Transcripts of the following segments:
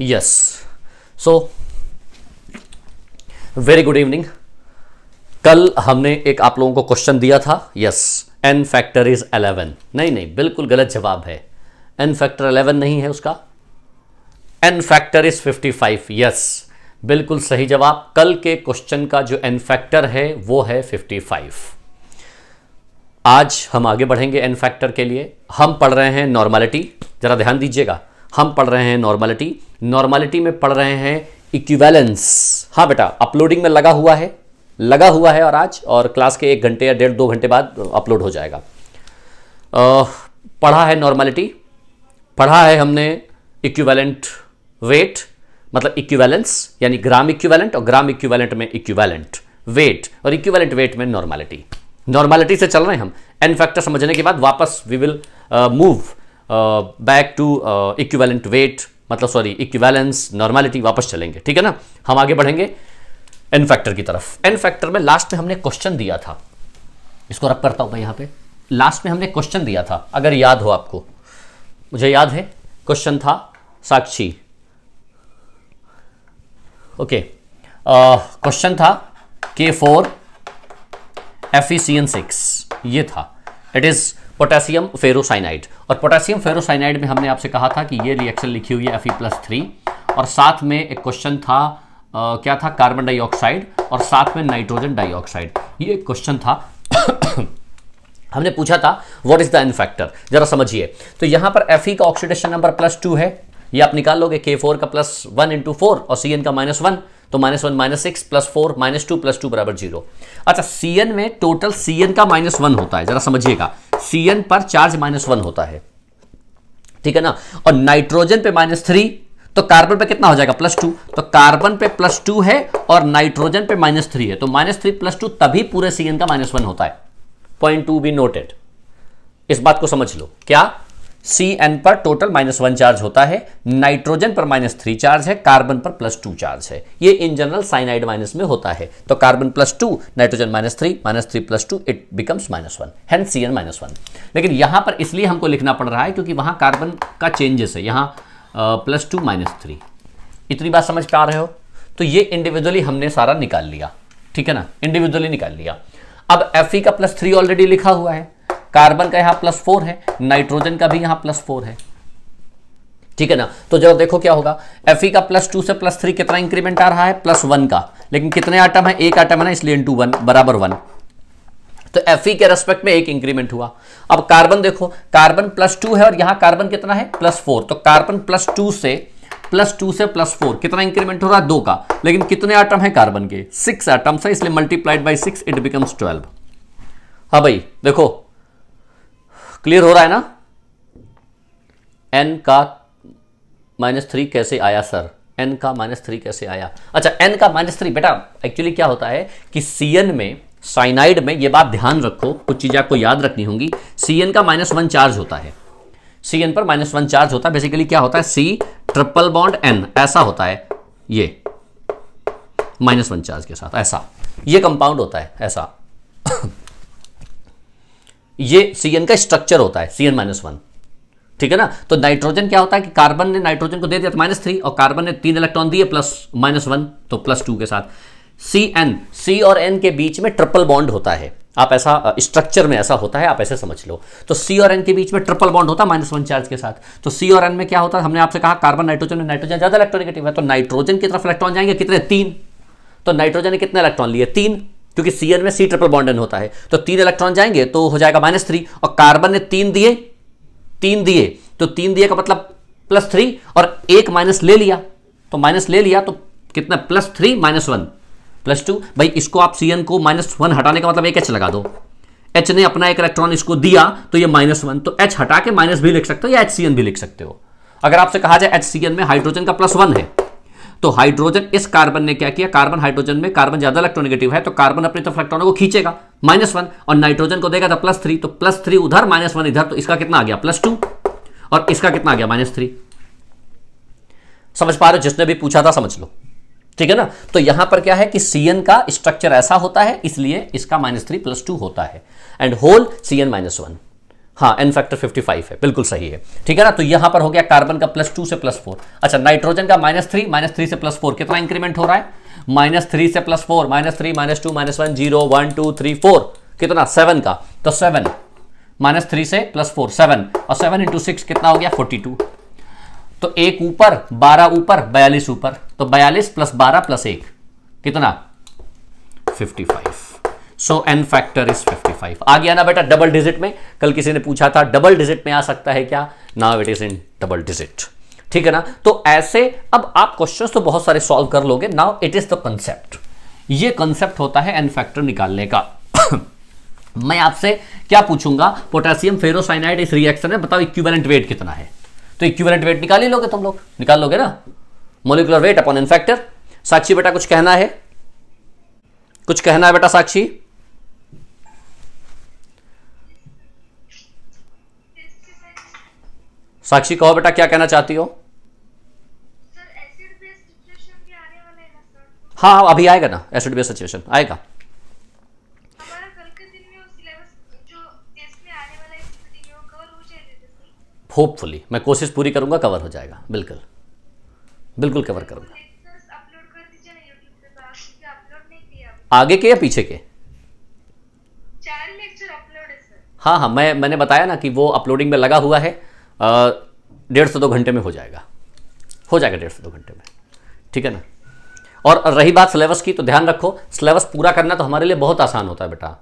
Yes so very good evening कल हमने एक आप लोगों को क्वेश्चन दिया था yes N factor is eleven नहीं नहीं बिल्कुल गलत जवाब है एन फैक्टर अलेवन नहीं है उसका N factor is fifty five yes बिल्कुल सही जवाब कल के क्वेश्चन का जो एन फैक्टर है वो है फिफ्टी फाइव आज हम आगे बढ़ेंगे एन फैक्टर के लिए हम पढ़ रहे हैं नॉर्मलिटी ज़रा ध्यान दीजिएगा हम पढ़ रहे हैं नॉर्मलिटी नॉर्मलिटी में पढ़ रहे हैं इक्विवेलेंस हाँ बेटा अपलोडिंग में लगा हुआ है लगा हुआ है और आज और क्लास के एक घंटे या डेढ़ दो घंटे बाद अपलोड हो जाएगा आ, पढ़ा है नॉर्मलिटी पढ़ा है हमने इक्विवेलेंट वेट मतलब इक्विवेलेंस यानी ग्राम इक्विवेलेंट और ग्राम इक्विवेलेंट में इक्विवेलेंट वेट और इक्विवेलेंट वेट में नॉर्मलिटी नॉर्मलिटी से चल रहे हैं हम एन फैक्टर समझने के बाद वापस we will move back to equivalent weight मतलब सॉरी इक्वेलेंस नॉर्मैलिटी वापस चलेंगे ठीक है ना हम आगे बढ़ेंगे एन फैक्टर की तरफ एन फैक्टर में लास्ट में हमने क्वेश्चन दिया था इसको रब करता हूं मैं यहां पे लास्ट में हमने क्वेश्चन दिया था अगर याद हो आपको मुझे याद है क्वेश्चन था साक्षी ओके क्वेश्चन uh, था के four F E C N six ये था इट इज़ पोटेशियम फेरोसाइनाइड और पोटेशियम फेरोसाइनाइड में हमने आपसे कहा था कि ये रिएक्शन लिखी हुई है Fe प्लस थ्री और साथ में एक क्वेश्चन था आ, क्या था कार्बन डाइऑक्साइड और साथ में नाइट्रोजन डाइऑक्साइड ये एक क्वेश्चन था हमने पूछा था व्हाट इज द इनफैक्टर जरा समझिए तो यहां पर एफ का ऑक्सीडेशन नंबर प्लस टू है ये आप निकाल लोगे के फोर का प्लस वन इंटू फोर और सी एन का माइनस वन तो minus one minus six plus four minus two plus two बराबर जीरो अच्छा सी एन में टोटल सी का माइनस वन होता है जरा समझिएगा सी एन पर चार्ज माइनस वन होता है ठीक है ना और नाइट्रोजन पे माइनस थ्री तो कार्बन पे कितना हो जाएगा प्लस टू तो कार्बन पे प्लस टू है और नाइट्रोजन पे माइनस थ्री है तो माइनस थ्री प्लस टू तभी पूरे सी एन का माइनस वन होता है पॉइंट टू बी नोटेड इस बात को समझ लो क्या सी एन पर टोटल माइनस वन चार्ज होता है नाइट्रोजन पर माइनस थ्री चार्ज है कार्बन पर प्लस टू चार्ज है ये इन जनरल साइनाइड माइनस में होता है तो carbon plus two nitrogen minus three minus three plus two it becomes minus one हैन सी एन माइनस वन लेकिन यहां पर इसलिए हमको लिखना पड़ रहा है क्योंकि वहां कार्बन का चेंजेस है यहां प्लस टू माइनस थ्री इतनी बात समझ पा रहे हो तो ये इंडिविजुअली हमने सारा निकाल लिया ठीक है ना इंडिविजुअली निकाल लिया अब एफ का प्लस थ्री ऑलरेडी लिखा हुआ है कार्बन का यहां प्लस फोर है नाइट्रोजन का भी यहां प्लस फोर है ठीक है ना तो जब देखो क्या होगा एफ का प्लस टू से प्लस थ्री कितना इंक्रीमेंट आ रहा है प्लस वन का लेकिन कितने आइटम है एक आइटम है ना इसलिए इंटू वन बराबर वन तो एफ के रेस्पेक्ट में एक इंक्रीमेंट हुआ अब कार्बन देखो कार्बन प्लस टू है और यहां कार्बन कितना है प्लस फोर तो कार्बन प्लस टू से प्लस टू से प्लस फोर कितना इंक्रीमेंट हो रहा है दो का लेकिन कितने आइटम है कार्बन के सिक्स आइटम्स है इसलिए multiplied by six it becomes twelve हाँ भाई देखो क्लियर हो रहा है ना एन का माइनस थ्री कैसे आया सर एन का माइनस थ्री कैसे आया अच्छा एन का माइनस थ्री बेटा एक्चुअली क्या होता है कि सी एन में साइनाइड में यह बात ध्यान रखो कुछ चीजें आपको याद रखनी होंगी सी एन का माइनस वन चार्ज होता है सी एन पर माइनस वन चार्ज होता है बेसिकली क्या होता है सी ट्रिपल बॉन्ड एन ऐसा होता है ये माइनस वन चार्ज के साथ ऐसा ये कंपाउंड होता है ऐसा ये सीएन का स्ट्रक्चर होता है सीएन माइनस वन ठीक है ना तो नाइट्रोजन क्या होता है कि कार्बन ने नाइट्रोजन को दे दिया तो माइनस थ्री और कार्बन ने तीन इलेक्ट्रॉन दिए प्लस माइनस वन तो प्लस टू के साथ सी एन सी और एन के बीच में ट्रिपल बॉन्ड होता है आप ऐसा स्ट्रक्चर में ऐसा होता है आप ऐसे समझ लो तो सी और एन के बीच में ट्रिपल बॉन्ड होता है माइनस वन चार्ज के साथ तो सी और एन में क्या होता है हमने आपसे कहा कार्बन नाइट्रोजन नाइट्रोजन ज्यादा इलेक्ट्रोनिगेटिव है तो नाइट्रोजन की तरफ इलेक्ट्रॉन जाएंगे कितने तीन तो नाइट्रोजन ने कितने इलेक्ट्रॉन लिए तीन क्योंकि सी में सी ट्रिपल बॉन्डन होता है तो तीन इलेक्ट्रॉन जाएंगे तो हो जाएगा माइनस थ्री और कार्बन ने तीन दिए तीन दिए तो तीन दिए का मतलब प्लस थ्री और एक माइनस ले लिया तो माइनस ले लिया तो कितना plus three minus one plus two भाई इसको आप सी को माइनस वन हटाने का मतलब एक एच लगा दो एच ने अपना एक इलेक्ट्रॉन इसको दिया तो ये माइनस वन तो एच हटा के माइनस भी लिख सकते हो या एच भी लिख सकते हो अगर आपसे कहा जाए एच में हाइड्रोजन का प्लस वन है तो हाइड्रोजन इस कार्बन ने क्या किया कार्बन हाइड्रोजन में कार्बन ज्यादा इलेक्ट्रोनेगेटिव है तो कार्बन अपनी तरफ इलेक्ट्रॉनों को खींचेगा माइनस वन और नाइट्रोजन को देगा था प्लस थ्री तो प्लस थ्री तो उधर माइनस वन इधर तो इसका कितना आ गया प्लस टू और इसका कितना आ गया माइनस थ्री समझ पा रहे हो जिसने भी पूछा था समझ लो ठीक है ना तो यहां पर क्या है कि सीएन का स्ट्रक्चर ऐसा होता है इसलिए इसका माइनस थ्री प्लस टू होता है and whole CN minus one हाँ एन फैक्टर 55 है बिल्कुल सही है ठीक है ना तो यहां पर हो गया कार्बन का प्लस टू से प्लस फोर अच्छा नाइट्रोजन का माइनस थ्री माइनस थ्री से प्लस फोर कितना इंक्रीमेंट हो रहा है माइनस थ्री से plus four minus three minus two minus one zero one two three four कितना सेवन का तो सेवन माइनस थ्री से प्लस फोर सेवन और सेवन इंटू सिक्स कितना हो गया फोर्टी टू तो एक ऊपर बारह ऊपर बयालीस ऊपर तो बयालीस प्लस बारह प्लस एक कितना fifty five so N factor is 55 आ गया ना बेटा डबल डिजिट में कल किसी ने पूछा था डबल डिजिट में आ सकता है क्या now it is in double digit ठीक है ना तो ऐसे अब आप क्वेश्चंस तो बहुत सारे सॉल्व कर लोगे now it is the concept ये कंसेप्ट होता है एन फैक्टर निकालने का मैं आपसे क्या पूछूंगा पोटेशियम फेरोसाइनाइड इस रिएक्शन में बताओ इक्विवेलेंट वेट कितना है तो इक्विवेलेंट वेट निकाल ही लोगे तुम लोग निकाल लोगे ना molecular weight upon N factor Sakshi बेटा कुछ कहना है कुछ कहना है बेटा साक्षी साक्षी कहो बेटा क्या कहना चाहती हो हाँ, हाँ अभी आएगा ना एसिड बेस सिचुएशन आएगा होपफुली मैं कोशिश पूरी करूंगा कवर हो जाएगा बिल्कुल बिल्कुल कवर करूंगा आगे के या पीछे के हाँ हाँ मैं मैंने बताया ना कि वो अपलोडिंग में लगा हुआ है डेढ़ से दो घंटे में हो जाएगा हो जाएगा डेढ़ से दो घंटे में ठीक है ना और रही बात सिलेबस की तो ध्यान रखो सिलेबस पूरा करना तो हमारे लिए बहुत आसान होता है बेटा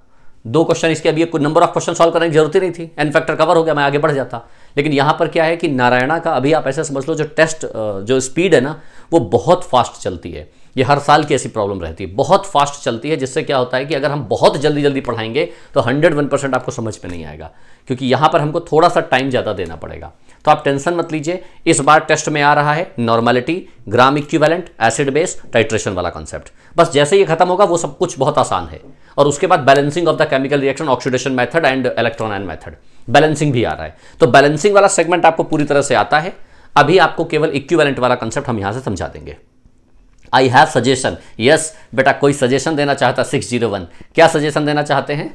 दो क्वेश्चन इसके अभी नंबर ऑफ क्वेश्चन सॉल्व करने की जरूरत ही नहीं थी एन फैक्टर कवर हो गया मैं आगे बढ़ जाता लेकिन यहाँ पर क्या है कि नारायणा का अभी आप ऐसे समझ लो जो टेस्ट जो स्पीड है ना वो बहुत फास्ट चलती है ये हर साल की ऐसी प्रॉब्लम रहती है बहुत फास्ट चलती है जिससे क्या होता है कि अगर हम बहुत जल्दी जल्दी पढ़ाएंगे तो हंड्रेड वन परसेंट आपको समझ में नहीं आएगा क्योंकि यहाँ पर हमको थोड़ा सा टाइम ज़्यादा देना पड़ेगा तो आप टेंशन मत लीजिए इस बार टेस्ट में आ रहा है normality gram equivalent acid base titration वाला कॉन्सेप्ट बस जैसे ये खत्म होगा वो सब कुछ बहुत आसान है और उसके बाद balancing of the chemical reaction oxidation method and electron and method balancing भी आ रहा है तो बैलेंसिंग वाला सेगमेंट आपको पूरी तरह से आता है अभी आपको केवल इक्विवेलेंट वाला कंसेप्ट हम यहां से समझा देंगे आई हैव सजेशन यस बेटा कोई सजेशन देना चाहता सिक्स जीरो वन क्या सजेशन देना चाहते हैं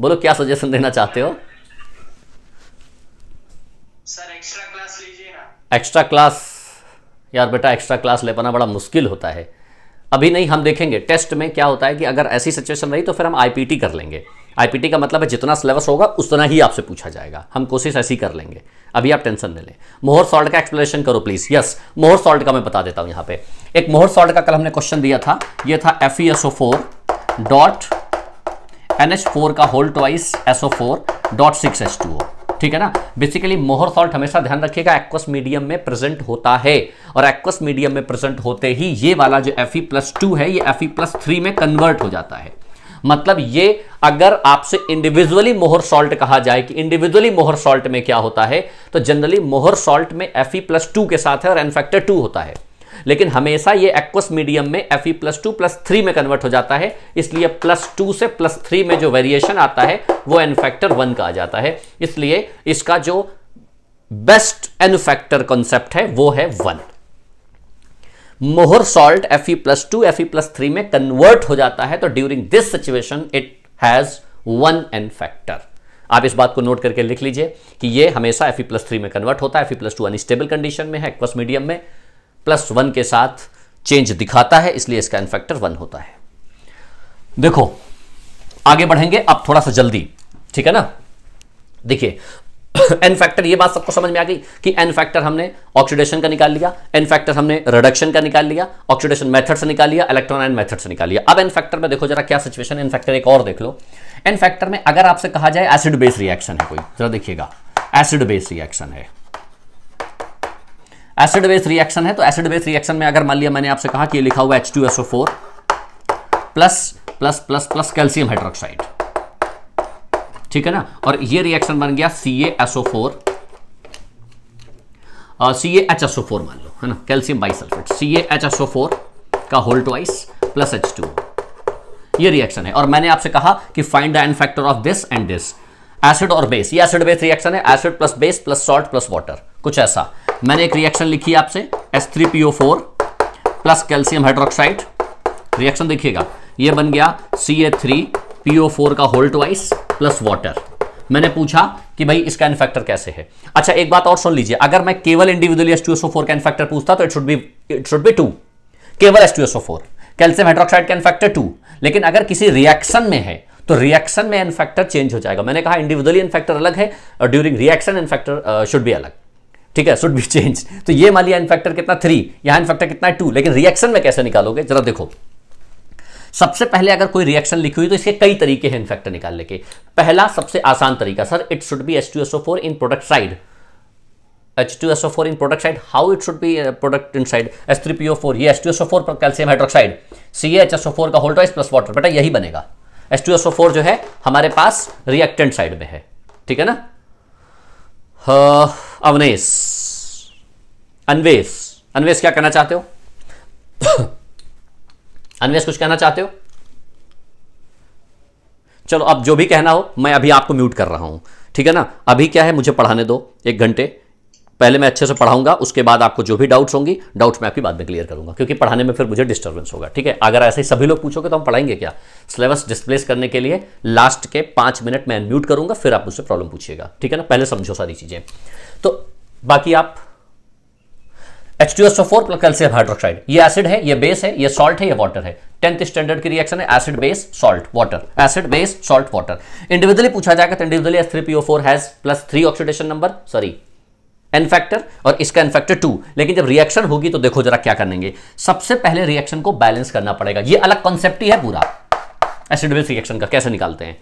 बोलो क्या सजेशन देना चाहते हो एक्स्ट्रा क्लास यार बेटा एक्स्ट्रा क्लास ले पाना बड़ा मुश्किल होता है अभी नहीं हम देखेंगे टेस्ट में क्या होता है कि अगर ऐसी सिचुएशन रही तो फिर हम आईपीटी कर लेंगे आईपीटी का मतलब है जितना सिलेबस होगा उतना ही आपसे पूछा जाएगा हम कोशिश ऐसी कर लेंगे अभी आप टेंशन नहीं लें मोहर सॉल्ट का एक्सप्लेनेशन करो प्लीज यस मोहर सॉल्ट का मैं बता देता हूं यहां पे एक मोहर सॉल्ट का कल हमने क्वेश्चन दिया था ये था F E SO four dot N H four का whole twice S O four dot six H two O ठीक है ना बेसिकली मोहर सॉल्ट हमेशा ध्यान रखिएगा एक्वस मीडियम में प्रेजेंट होता है और एक्वस मीडियम में प्रेजेंट होते ही ये वाला जो एफ प्लस टू है ये एफ प्लस थ्री में कन्वर्ट हो जाता है मतलब ये अगर आपसे इंडिविजुअली मोहर सॉल्ट कहा जाए कि इंडिविजुअली मोहर सॉल्ट में क्या होता है तो जनरली मोहर सॉल्ट में एफ ई प्लस टू के साथ है और एनफैक्टर टू होता है लेकिन हमेशा ये एक्वस मीडियम में F E plus two plus three में कन्वर्ट हो जाता है इसलिए प्लस टू से प्लस थ्री में जो वेरिएशन आता है वो एनफैक्टर वन का आ जाता है इसलिए इसका जो बेस्ट एनफैक्टर कॉन्सेप्ट है वो है one Mohr salt F plus two F plus three में कन्वर्ट हो जाता है तो during this situation it has one N factor आप इस बात को नोट करके लिख लीजिए कि ये हमेशा एफ प्लस थ्री में कन्वर्ट होता है F plus two unstable condition में है एक्वस मीडियम में प्लस वन के साथ चेंज दिखाता है इसलिए इसका इनफैक्टर वन होता है देखो आगे बढ़ेंगे आप थोड़ा सा जल्दी ठीक है ना देखिए एन फैक्टर ये बात सबको समझ में आ गई कि एन फैक्टर हमने ऑक्सीडेशन का निकाल लिया एन फैक्टर हमने रिडक्शन का निकाल लिया ऑक्सीडेशन मेथड से निकाल लिया इलेक्ट्रॉन एन मेथड से निकाल लिया अब एन फैक्टर में देखो जरा क्या सिचुएशन एन फैक्टर एक और देख लो एन फैक्टर में अगर आपसे कहा जाए एसिड बेस रिएक्शन है कोई जरा देखिएगा एसिड बेस रिएक्शन है एसिड बेस रिएक्शन है तो एसिड बेस रिएक्शन में अगर मान लिया मैंने आपसे कहा कि लिखा हुआ H two SO four plus plus plus plus calcium hydroxide ठीक है ना और ये रिएक्शन बन गया C SO four C H S O four मान लो है ना calcium bisulphate C H SO four का whole twice plus H two ये रिएक्शन है और मैंने आपसे कहा कि find the N factor of this and this acid और बेस ये एसिड बेस रिएक्शन है acid plus base plus salt plus water कुछ ऐसा मैंने एक रिएक्शन लिखी आपसे S three P O four plus calcium hydroxide reaction देखिएगा ये बन गया सी ए थ्री PO4 का होल ट्वाइस प्लस वाटर मैंने पूछा कि भाई इसका इनफेक्टर कैसे है अच्छा एक बात और सुन लीजिए अगर मैं केवल इंडिविजुअली H2SO4 का इन्फेक्टर पूछता तो it should be it should be two केवल H2SO4 कैल्शियम हाइड्रोक्साइड का इन्फेक्टर टू लेकिन अगर किसी रिएक्शन में है तो रिएक्शन में इन्फेक्टर चेंज हो जाएगा मैंने कहा इंडिविजुअली इन्फेक्टर अलग है और during reaction N factor should be अलग ठीक है शुड बी चेंज तो ये मान लिया इन्फेक्टर कितना थ्री यहां इन्फेक्टर कितना टू लेकिन रिएक्शन में कैसे निकालोगे जरा देखो सबसे पहले अगर कोई रिएक्शन लिखी हुई तो इसके कई तरीके हैं इनफेक्टर निकालने के पहला सबसे आसान तरीका sir it should be H two in product side H two S O four in product side how it should be product in side S three P O four ये H two S O four hydroxide C H S O four का whole plus water बेटा यही बनेगा S two S O four जो है हमारे पास reactant side में है ठीक है ना हाँ, अवनेश अनवेश अनवेश क्या कहना चाहते हो अनवेश कुछ कहना चाहते हो चलो अब जो भी कहना हो मैं अभी आपको म्यूट कर रहा हूं ठीक है ना अभी क्या है मुझे पढ़ाने दो एक घंटे पहले मैं अच्छे से पढ़ाऊंगा उसके बाद आपको जो भी डाउट्स होंगी डाउट्स मैं आपकी बाद में क्लियर करूंगा क्योंकि पढ़ाने में फिर मुझे डिस्टर्बेंस होगा ठीक है अगर ऐसे ही सभी लोग पूछोगे तो हम पढ़ाएंगे क्या सिलेबस डिस्प्लेस करने के लिए लास्ट के पांच मिनट मैं अनम्यूट करूंगा फिर आप मुझसे प्रॉब्लम पूछिएगा ठीक है ना पहले समझो सारी चीज़ें तो बाकी आप H2SO4 टू प्लस हाइड्रोक्साइड ये एसिड है ये बेस है ये सॉल्ट है ये वाटर है टेंथ स्टैंडर्ड की रिएक्शन है acid base salt water acid base salt water individually पूछा जाएगा तो individually S three PO four has plus three oxidation number sorry N factor और इसका एन फैक्टर टू लेकिन जब रिएक्शन होगी तो देखो जरा क्या करेंगे सबसे पहले रिएक्शन को बैलेंस करना पड़ेगा ये अलग कॉन्सेप्ट ही है पूरा एसिड बेस रिएक्शन का कैसे निकालते हैं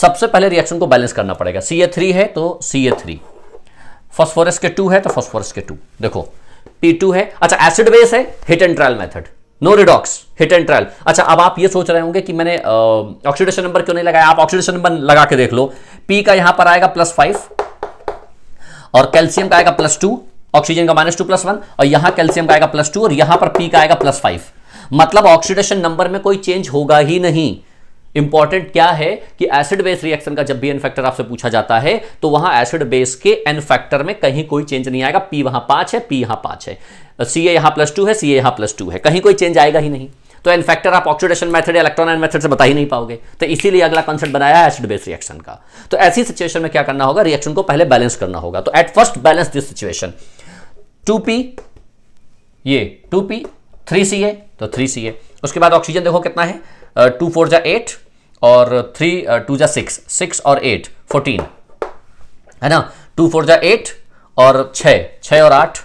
सबसे पहले रिएक्शन को बैलेंस करना पड़ेगा सी है तो सी ए थ्री फॉस्फोरस के टू है तो फॉस्फोरस के टू देखो P2 है अच्छा एसिड बेस है hit and trial method no redox hit and trial अच्छा अब आप ये सोच रहे होंगे कि मैंने ऑक्सीडेशन नंबर क्यों नहीं लगाया आप ऑक्सीडेशन नंबर लगा के देख लो पी का यहां पर आएगा प्लस फाइव और कैल्शियम का आएगा प्लस टू ऑक्सीजन का माइनस टू प्लस वन और यहां कैल्शियम का आएगा प्लस टू और यहां पर पी का आएगा प्लस फाइव मतलब ऑक्सीडेशन नंबर में कोई चेंज होगा ही नहीं इंपॉर्टेंट क्या है कि एसिड बेस रिएक्शन का जब भी एन फैक्टर आपसे पूछा जाता है तो वहां एसिड बेस के एन फैक्टर में कहीं कोई चेंज नहीं आएगा पी वहां पांच है पी यहां पांच है सी ए यहां प्लस टू है सी ए यहां प्लस टू है कहीं कोई चेंज आएगा ही नहीं तो एन फैक्टर आप ऑक्सीडेशन मेथड या इलेक्ट्रॉन एन मेथड से बता ही नहीं पाओगे तो इसीलिए अगला कॉन्सेप्ट बनाया है एसिड बेस रिएक्शन का तो ऐसी सिचुएशन में क्या करना होगा रिएक्शन को पहले बैलेंस करना होगा तो at first balance this situation two P ये two P three C A तो थ्री सी ए उसके बाद ऑक्सीजन देखो कितना है टू फोर जा एट और थ्री टू uh, जा सिक्स सिक्स और एट फोर्टीन है ना टू फोर जा एट और छ छ और आठ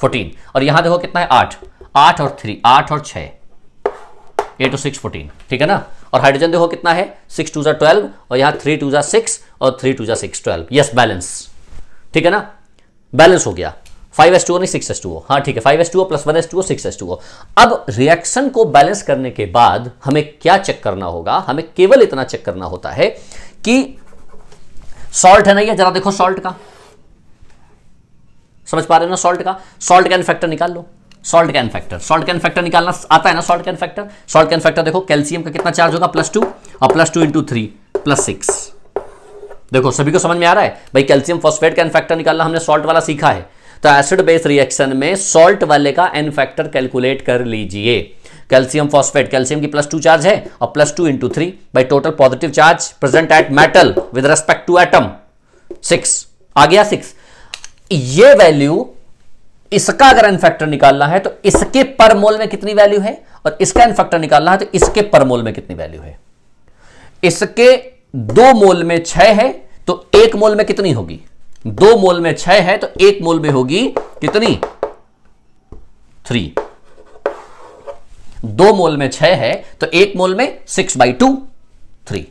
फोर्टीन और यहां देखो कितना है आठ आठ और थ्री आठ और छ एट और सिक्स फोर्टीन ठीक है ना और हाइड्रोजन देखो कितना है सिक्स टू जा ट्वेल्व और यहां थ्री टू जा सिक्स और थ्री टू जा सिक्स ट्वेल्व यस बैलेंस ठीक है ना बैलेंस हो गया फाइव एस टू नहीं सिक्स एस टू हाँ ठीक है five S two plus one S two six S two अब रिएक्शन को बैलेंस करने के बाद हमें क्या चेक करना होगा हमें केवल इतना चेक करना होता है कि सॉल्ट है ना ये जरा देखो सॉल्ट का समझ पा रहे हो ना सॉल्ट का सॉल्ट का इन्फेक्टर निकाल लो सॉल्ट कैन फैक्टर सॉल्ट कैन फैक्टर निकालना आता है ना सॉल्ट कैन फैक्टर सॉल्ट कैन फैक्टर देखो कैल्सियम का कितना चार्ज होगा प्लस टू और plus two into three plus six देखो सभी को समझ में आ रहा है भाई कैल्सियम फॉस्फेट कैन फैक्टर निकालना हमने सॉल्ट वाला सीखा है तो एसिड बेस रिएक्शन में सॉल्ट वाले का एन फैक्टर कैलकुलेट कर लीजिए कैल्सियम फॉस्फेट कैल्सियम की प्लस टू चार्ज है और plus two into three by total positive charge present at metal with respect to atom six आ गया सिक्स ये वैल्यू इसका अगर एन फैक्टर निकालना है तो इसके पर मोल में कितनी वैल्यू है और इसका एन फैक्टर निकालना है तो इसके पर मोल में कितनी वैल्यू है इसके दो मोल में छह है तो एक मोल में कितनी होगी दो मोल में छह है तो एक मोल में होगी कितनी थ्री दो मोल में छह है तो एक मोल में सिक्स बाई टू थ्री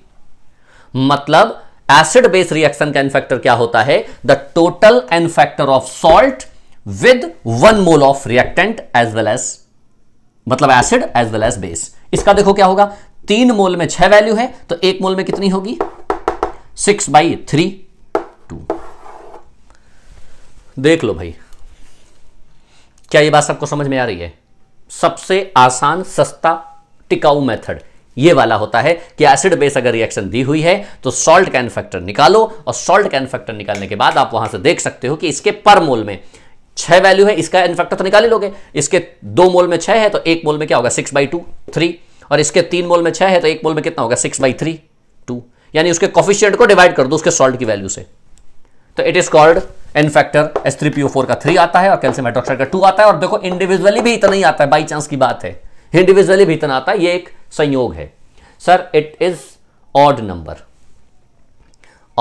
मतलब एसिड बेस रिएक्शन का एनफैक्टर क्या होता है the total N factor of salt with one mole of reactant as well as मतलब acid as well as base इसका देखो क्या होगा तीन मोल में छह वैल्यू है तो एक मोल में कितनी होगी सिक्स बाई थ्री टू देख लो भाई क्या ये बात सबको समझ में आ रही है सबसे आसान सस्ता टिकाऊ मेथड ये वाला होता है कि एसिड बेस अगर रिएक्शन दी हुई है तो सॉल्ट कैन फैक्टर निकालो और सॉल्ट कैन फैक्टर निकालने के बाद आप वहां से देख सकते हो कि इसके पर मोल में छह वैल्यू है इसका फैक्टर तो निकाल ही लोगे इसके दो मोल में छह है तो एक मोल में क्या होगा सिक्स बाई टू थ्री और इसके तीन मोल में छह है तो एक मोल में कितना होगा सिक्स बाई थ्री टू यानी उसके कॉफिशियंट को डिवाइड कर दो उसके सॉल्ट की वैल्यू से तो it is called N factor S three P O four का थ्री आता है और कैल्सियम हाइड्रोक्साइड का टू आता है और देखो इंडिविजुअली भी इतना ही आता है बाई चांस की बात है इंडिविजुअली भी इतना आता है ये एक संयोग है sir it is odd number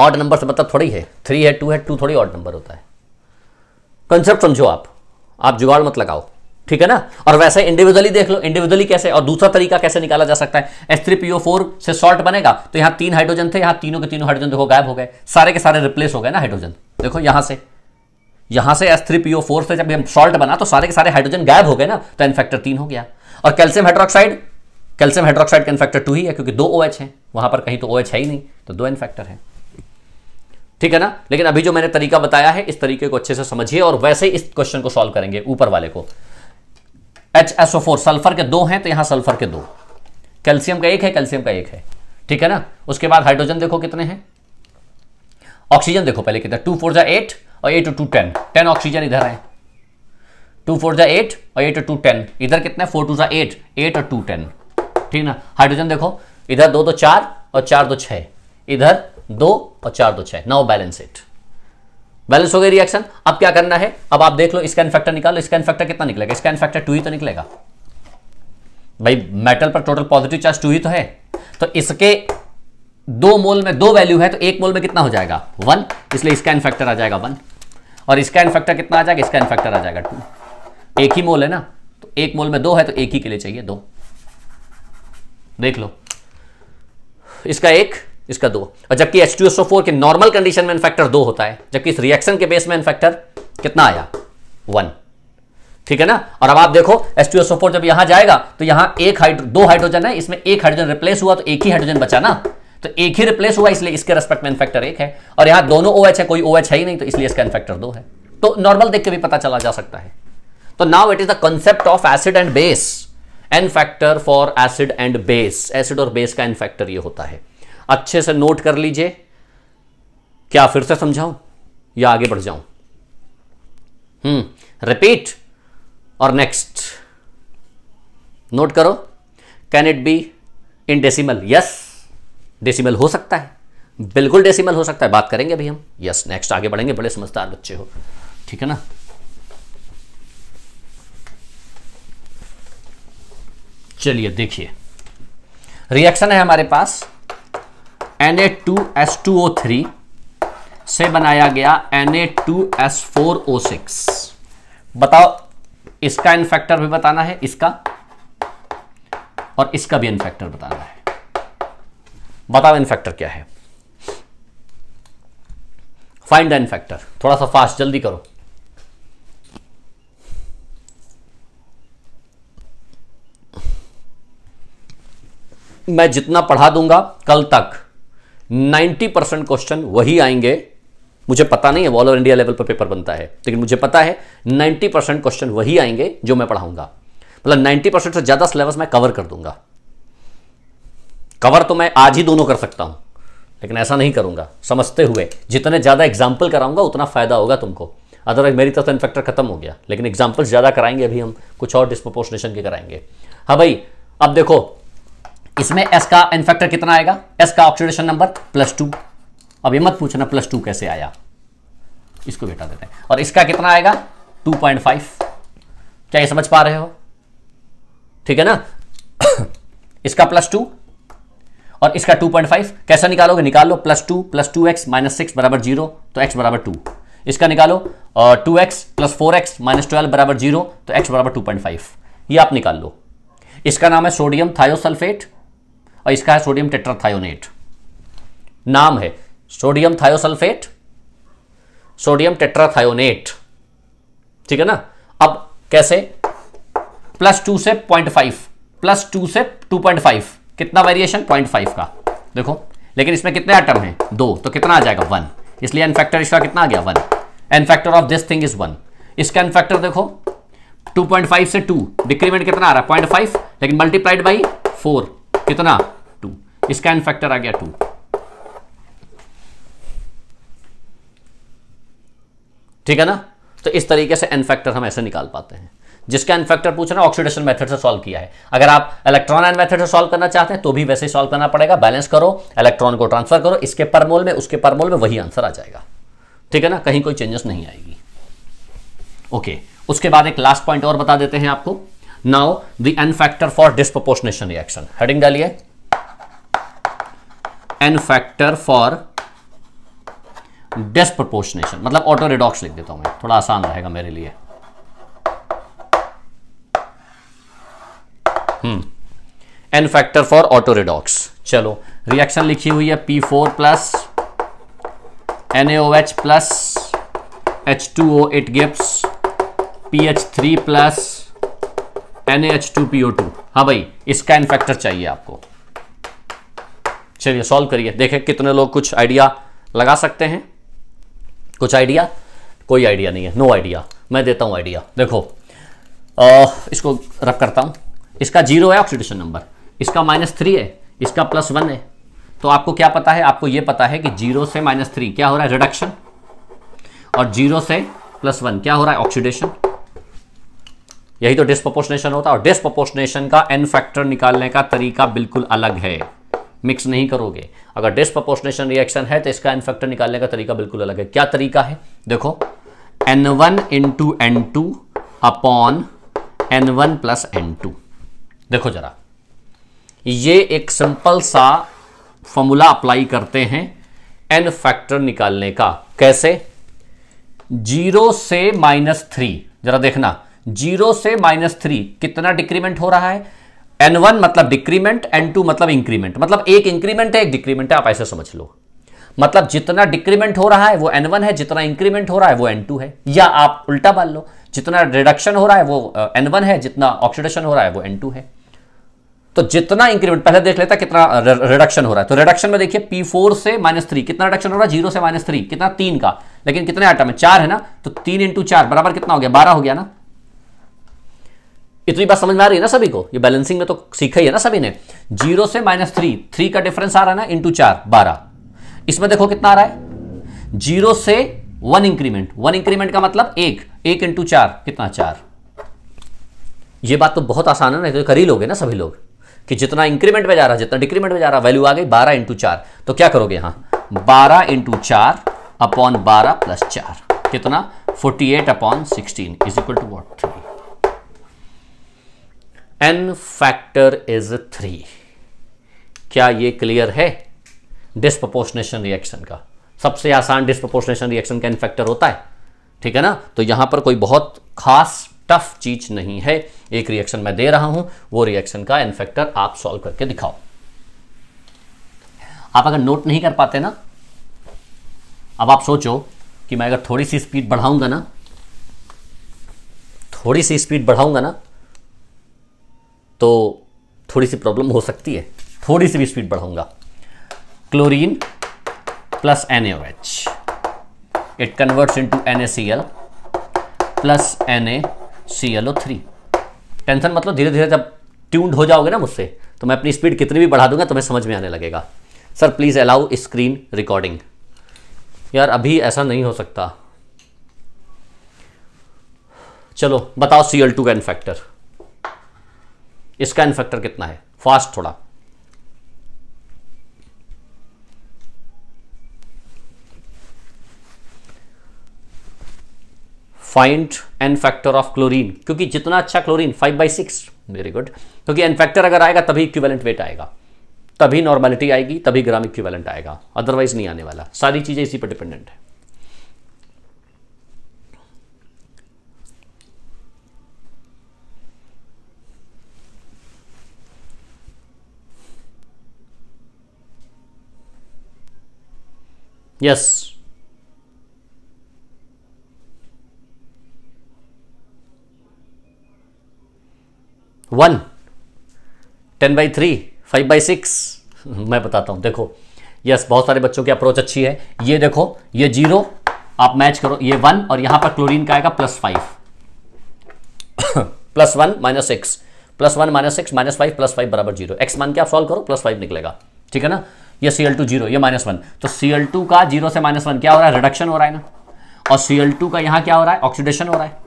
odd number से मतलब थोड़ी है थ्री है टू है टू थोड़ी ऑड नंबर होता है कंसेप्ट समझो आप आप जुगाड़ मत लगाओ ठीक है ना और वैसे इंडिविजुअली देख लो इंडिविजुअली कैसे और दूसरा तरीका कैसे निकाला जा सकता है एस थ्री पीओ फोर से सॉल्ट बनेगा तो यहाँ तीन हाइड्रोजन थे यहां तीनों के तीनों हाइड्रोजन देखो गायब हो गए सारे के सारे रिप्लेस हो गए ना हाइड्रोजन देखो यहां से यहां से एस थ्री पीओ फोर से जब हम सॉल्ट बना तो सारे के सारे हाइड्रोजन गायब हो गए ना तो इनफेक्टर तीन हो गया और कैल्सियम हाइड्रोक्साइड कैल्सियम हाइड्रोक्साइड का इनफेक्टर टू ही है क्योंकि दो ओ OH है वहां पर कहीं तो ओ OH है ही नहीं तो दो इनफेक्टर है ठीक है ना लेकिन अभी जो मैंने तरीका बताया है इस तरीके को अच्छे से समझिए और वैसे इस क्वेश्चन को सॉल्व करेंगे ऊपर वाले को H S O four sulphur के दो हैं तो यहां सल्फर के दो कैल्सियम का एक है कैल्सियम का एक है ठीक है ना उसके बाद हाइड्रोजन देखो कितने हैं ऑक्सीजन देखो पहले कितना टू फोर जा एट और eight two ten ten oxygen इधर है टू फोर जा एट और एट टू टेन इधर कितने फोर टू जा एट एट और टू टेन ठीक ना हाइड्रोजन देखो इधर दो दो चार और चार दो छः इधर दो और चार दो छः नाउ बैलेंस इट बैलेंस हो गई रिएक्शन अब क्या करना है अब आप देख लो स्कैन फैक्टर निकालो स्कैन फैक्टर कितना निकलेगा स्कैन फैक्टर टू ही तो निकलेगा भाई मेटल पर टोटल पॉजिटिव चार्ज टू ही तो है तो इसके दो मोल में दो वैल्यू है तो एक मोल में कितना हो जाएगा वन इसलिए इसका फैक्टर आ जाएगा वन और इसका फैक्टर कितना आ जाएगा इसका फैक्टर आ जाएगा टू एक ही मोल है ना तो एक मोल में दो है तो एक ही के लिए चाहिए दो देख लो इसका एक इसका दो और जबकि H two S O four के नॉर्मल कंडीशन में इनफैक्टर दो होता है जबकि इस रिएक्शन के बेस में इनफैक्टर कितना आया वन ठीक है ना और अब आप देखो S S two O four जब यहां जाएगा तो यहां एक हाइड्रो दो हाइड्रोजन है इसमें एक हाइड्रोजन रिप्लेस हुआ तो एक ही हाइड्रोजन बचा ना तो एक ही रिप्लेस हुआ इसलिए इसके रेस्पेक्ट में इन्फेक्टर एक है और यहां दोनों ओ OH है कोई ओ OH है ही नहीं तो इसलिए इसका इन्फेक्टर दो है तो नॉर्मल देख के भी पता चला जा सकता है तो now it is the concept of acid and base n factor for acid and base acid और बेस का एन फैक्टर ये होता है अच्छे से नोट कर लीजिए क्या फिर से समझाऊं या आगे बढ़ जाऊं हम्म रिपीट और नेक्स्ट नोट करो can it be in decimal yes decimal हो सकता है बिल्कुल डेसिमल हो सकता है बात करेंगे अभी हम यस नेक्स्ट आगे बढ़ेंगे बड़े समझदार बच्चे हो ठीक है ना चलिए देखिए रिएक्शन है हमारे पास Na2S2O3 से बनाया गया Na2S4O6 बताओ इसका इनफेक्टर भी बताना है इसका और इसका भी इनफेक्टर बताना है बताओ इनफेक्टर क्या है फाइंड द इनफेक्टर थोड़ा सा फास्ट जल्दी करो मैं जितना पढ़ा दूंगा कल तक 90 परसेंट क्वेश्चन वही आएंगे मुझे पता नहीं है ऑल ओवर इंडिया लेवल पर पेपर बनता है लेकिन मुझे पता है 90 परसेंट क्वेश्चन वही आएंगे जो मैं पढ़ाऊंगा मतलब 90 परसेंट से ज़्यादा सिलेबस मैं कवर कर दूंगा कवर तो मैं आज ही दोनों कर सकता हूं लेकिन ऐसा नहीं करूंगा समझते हुए जितने ज़्यादा एग्जाम्पल कराऊंगा उतना फ़ायदा होगा तुमको अदरवाइज मेरी तरफ तो इन्फेक्टर खत्म हो गया लेकिन एग्जाम्पल ज़्यादा कराएंगे अभी हम कुछ और डिस्प्रोपोर्शनेशन के कराएंगे हाँ भाई अब देखो इसमें एस का इनफैक्टर कितना आएगा एस का ऑक्सीडेशन नंबर प्लस टू अब ये मत पूछना प्लस टू कैसे आया इसको बेटा देते हैं और इसका कितना आएगा टू पॉइंट फाइव क्या ये समझ पा रहे हो ठीक है ना इसका प्लस टू और इसका टू पॉइंट फाइव कैसा निकालोगे निकाल लो plus two plus two x minus six बराबर जीरो तो एक्स बराबर टू इसका निकालो two x plus four x minus twelve बराबर जीरो तो एक्स बराबर टू पॉइंट फाइव ये आप निकाल लो इसका नाम है सोडियम थायोसल्फेट और इसका है सोडियम टेट्राथायोनेट नाम है सोडियम थायोसल्फेट सोडियम टेट्राथायोनेट ठीक है ना अब कैसे प्लस टू से पॉइंट फाइव प्लस टू से टू पॉइंट फाइव कितना वेरिएशन पॉइंट फाइव का देखो लेकिन इसमें कितने आइटम हैं दो तो कितना आ जाएगा वन इसलिए एन फैक्टर इसका कितना आ गया one N factor of this thing is one इसका एन फैक्टर देखो 2.5 से 2 डिक्रीमेंट कितना आ रहा है 0.5 लेकिन मल्टीप्लाइड बाई 4 कितना टू इसका एन फैक्टर आ गया टू ठीक है ना तो इस तरीके से एन फैक्टर हम ऐसे निकाल पाते हैं जिसका एन फैक्टर पूछ रहे ऑक्सीडेशन मेथड से सॉल्व किया है अगर आप इलेक्ट्रॉन एन मेथड से सॉल्व करना चाहते हैं तो भी वैसे ही सॉल्व करना पड़ेगा बैलेंस करो इलेक्ट्रॉन को ट्रांसफर करो इसके परमोल में उसके परमोल में वही आंसर आ जाएगा ठीक है ना कहीं कोई चेंजेस नहीं आएगी ओके उसके बाद एक लास्ट पॉइंट और बता देते हैं आपको now the n factor for disproportionation reaction heading डालिए एन फैक्टर फॉर डिस्प्रपोर्शनेशन मतलब ऑटो रिडॉक्स लिख देता हूं मैं थोड़ा आसान रहेगा मेरे लिए n factor for auto redox चलो रिएक्शन लिखी हुई है P four plus n H plus H two O it gives P H three plus two हाँ भाई इसका फैक्टर चाहिए आपको चलिए सॉल्व करिए देखें कितने लोग कुछ आइडिया लगा सकते हैं कुछ आइडिया कोई आइडिया नहीं है नो no आइडिया मैं देता हूँ आइडिया देखो आ, इसको रख करता हूँ इसका जीरो है ऑक्सीडेशन नंबर इसका माइनस थ्री है इसका प्लस वन है तो आपको क्या पता है आपको ये पता है कि जीरो से माइनस थ्री क्या हो रहा है रिडक्शन और जीरो से प्लस वन क्या हो रहा है ऑक्सीडेशन यही तो डिस्प्रपोर्शनेशन होता है और डिस्प्रपोर्शनेशन का एन फैक्टर निकालने का तरीका बिल्कुल अलग है मिक्स नहीं करोगे अगर डिस्प्रपोर्शनेशन रिएक्शन है तो इसका एन फैक्टर निकालने का तरीका बिल्कुल अलग है क्या तरीका है देखो n one into n two upon n one plus n two देखो जरा ये एक सिंपल सा फॉर्मूला अप्लाई करते हैं एन फैक्टर निकालने का कैसे जीरो से माइनस थ्री जरा देखना जीरो से माइनस थ्री कितना डिक्रीमेंट हो रहा है एन वन मतलब डिक्रीमेंट एन टू मतलब इंक्रीमेंट मतलब एक इंक्रीमेंट है एक डिक्रीमेंट है आप ऐसे समझ लो मतलब जितना डिक्रीमेंट हो रहा है वो एन वन है जितना इंक्रीमेंट हो रहा है वो एन टू है या आप उल्टा मान लो जितना रिडक्शन हो रहा है वो एन वन है जितना ऑक्सीडेशन हो रहा है वो एन टू है तो जितना इंक्रीमेंट पहले देख लेता कितना रिडक्शन हो रहा है तो रिडक्शन में देखिए पी फोर से माइनस थ्री कितना रिडक्शन हो रहा है जीरो से माइनस थ्री कितना तीन का लेकिन कितने आइटम है चार है ना तो तीन इंटू चार बराबर कितना हो गया बारह हो गया ना इतनी बात समझ में आ रही है ना सभी को ये बैलेंसिंग में तो सीखा ही है ना सभी ने जीरो से माइनस थ्री थ्री का डिफरेंस आ रहा है ना इंटू चार बारह इसमें देखो कितना आ रहा है जीरो से वन इंक्रीमेंट वन इंक्रीमेंट का मतलब एक एक इंटू चार कितना चार ये बात तो बहुत आसान है ना तो कर ही लोगे ना सभी लोग कि जितना इंक्रीमेंट में जा रहा है जितना डिक्रीमेंट में जा रहा है वैल्यू आ गई बारह इंटू चार तो क्या करोगे यहां बारह इंटू चार अपॉन बारह प्लस चार कितना forty eight upon sixteen is equal to what three n factor is three क्या ये क्लियर है डिस्प्रपोर्शनेशन रिएक्शन का सबसे आसान डिस्प्रपोर्शनेशन रिएक्शन का एन फैक्टर होता है ठीक है ना तो यहां पर कोई बहुत खास टफ चीज नहीं है एक रिएक्शन मैं दे रहा हूं वो रिएक्शन का एन फैक्टर आप सॉल्व करके दिखाओ आप अगर नोट नहीं कर पाते ना अब आप सोचो कि मैं अगर थोड़ी सी स्पीड बढ़ाऊंगा ना थोड़ी सी स्पीड बढ़ाऊंगा ना तो थोड़ी सी प्रॉब्लम हो सकती है थोड़ी सी भी स्पीड बढ़ाऊंगा chlorine plus n it converts into L plus three tension मतलब धीरे धीरे जब ट्यून्ड हो जाओगे ना मुझसे तो मैं अपनी स्पीड कितनी भी बढ़ा दूंगा तुम्हें समझ में आने लगेगा sir please allow screen recording यार अभी ऐसा नहीं हो सकता चलो बताओ सी एल टू का इन्फेक्टर इसका एन फैक्टर कितना है फास्ट थोड़ा find n factor of chlorine क्योंकि जितना अच्छा chlorine five by six very good क्योंकि एन फैक्टर अगर आएगा तभी इक्विवेलेंट वेट आएगा तभी नॉर्मेलिटी आएगी तभी ग्राम इक्विवेलेंट आएगा अदरवाइज नहीं आने वाला सारी चीज़ें इसी पर डिपेंडेंट है Yes. One ten by three five by six मैं बताता हूं देखो यस बहुत सारे बच्चों की अप्रोच अच्छी है ये देखो ये जीरो आप मैच करो ये वन और यहां पर क्लोरीन का आएगा plus five plus one minus six plus one minus six minus five plus five बराबर जीरो एक्स मान के आप सॉल्व करो प्लस फाइव निकलेगा ठीक है ना ये C L two zero minus one तो सी एल टू का जीरो से माइनस वन क्या हो रहा है रिडक्शन हो रहा है ना और सी एल टू का यहां क्या हो रहा है ऑक्सीडेशन हो रहा है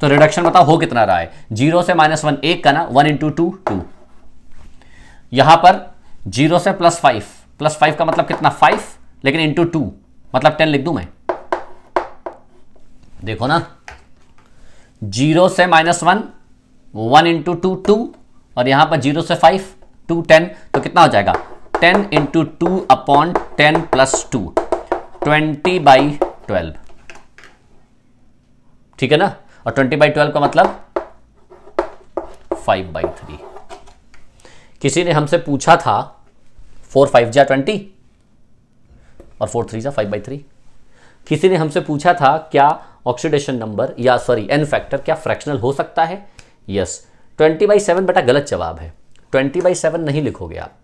तो रिडक्शन बताओ हो कितना रहा है जीरो से माइनस वन एक का ना वन इंटू टू टू यहां पर जीरो से प्लस फाइव प्लस फाइव का मतलब कितना फाइव लेकिन इंटू टू मतलब टेन लिख दू मैं देखो ना जीरो से minus one one into two two और यहां पर जीरो से फाइव टू टेन तो कितना हो जाएगा ten into two upon ten plus two twenty by twelve ठीक है ना और ट्वेंटी बाई ट्वेल्व का मतलब फाइव बाई थ्री किसी ने हमसे पूछा था फोर फाइव जा ट्वेंटी और फोर थ्री जा फाइव बाई थ्री किसी ने हमसे पूछा था क्या ऑक्सीडेशन नंबर या सॉरी एन फैक्टर क्या फ्रैक्शनल हो सकता है यस ट्वेंटी बाई सेवन बेटा गलत जवाब है ट्वेंटी बाई सेवन नहीं लिखोगे आप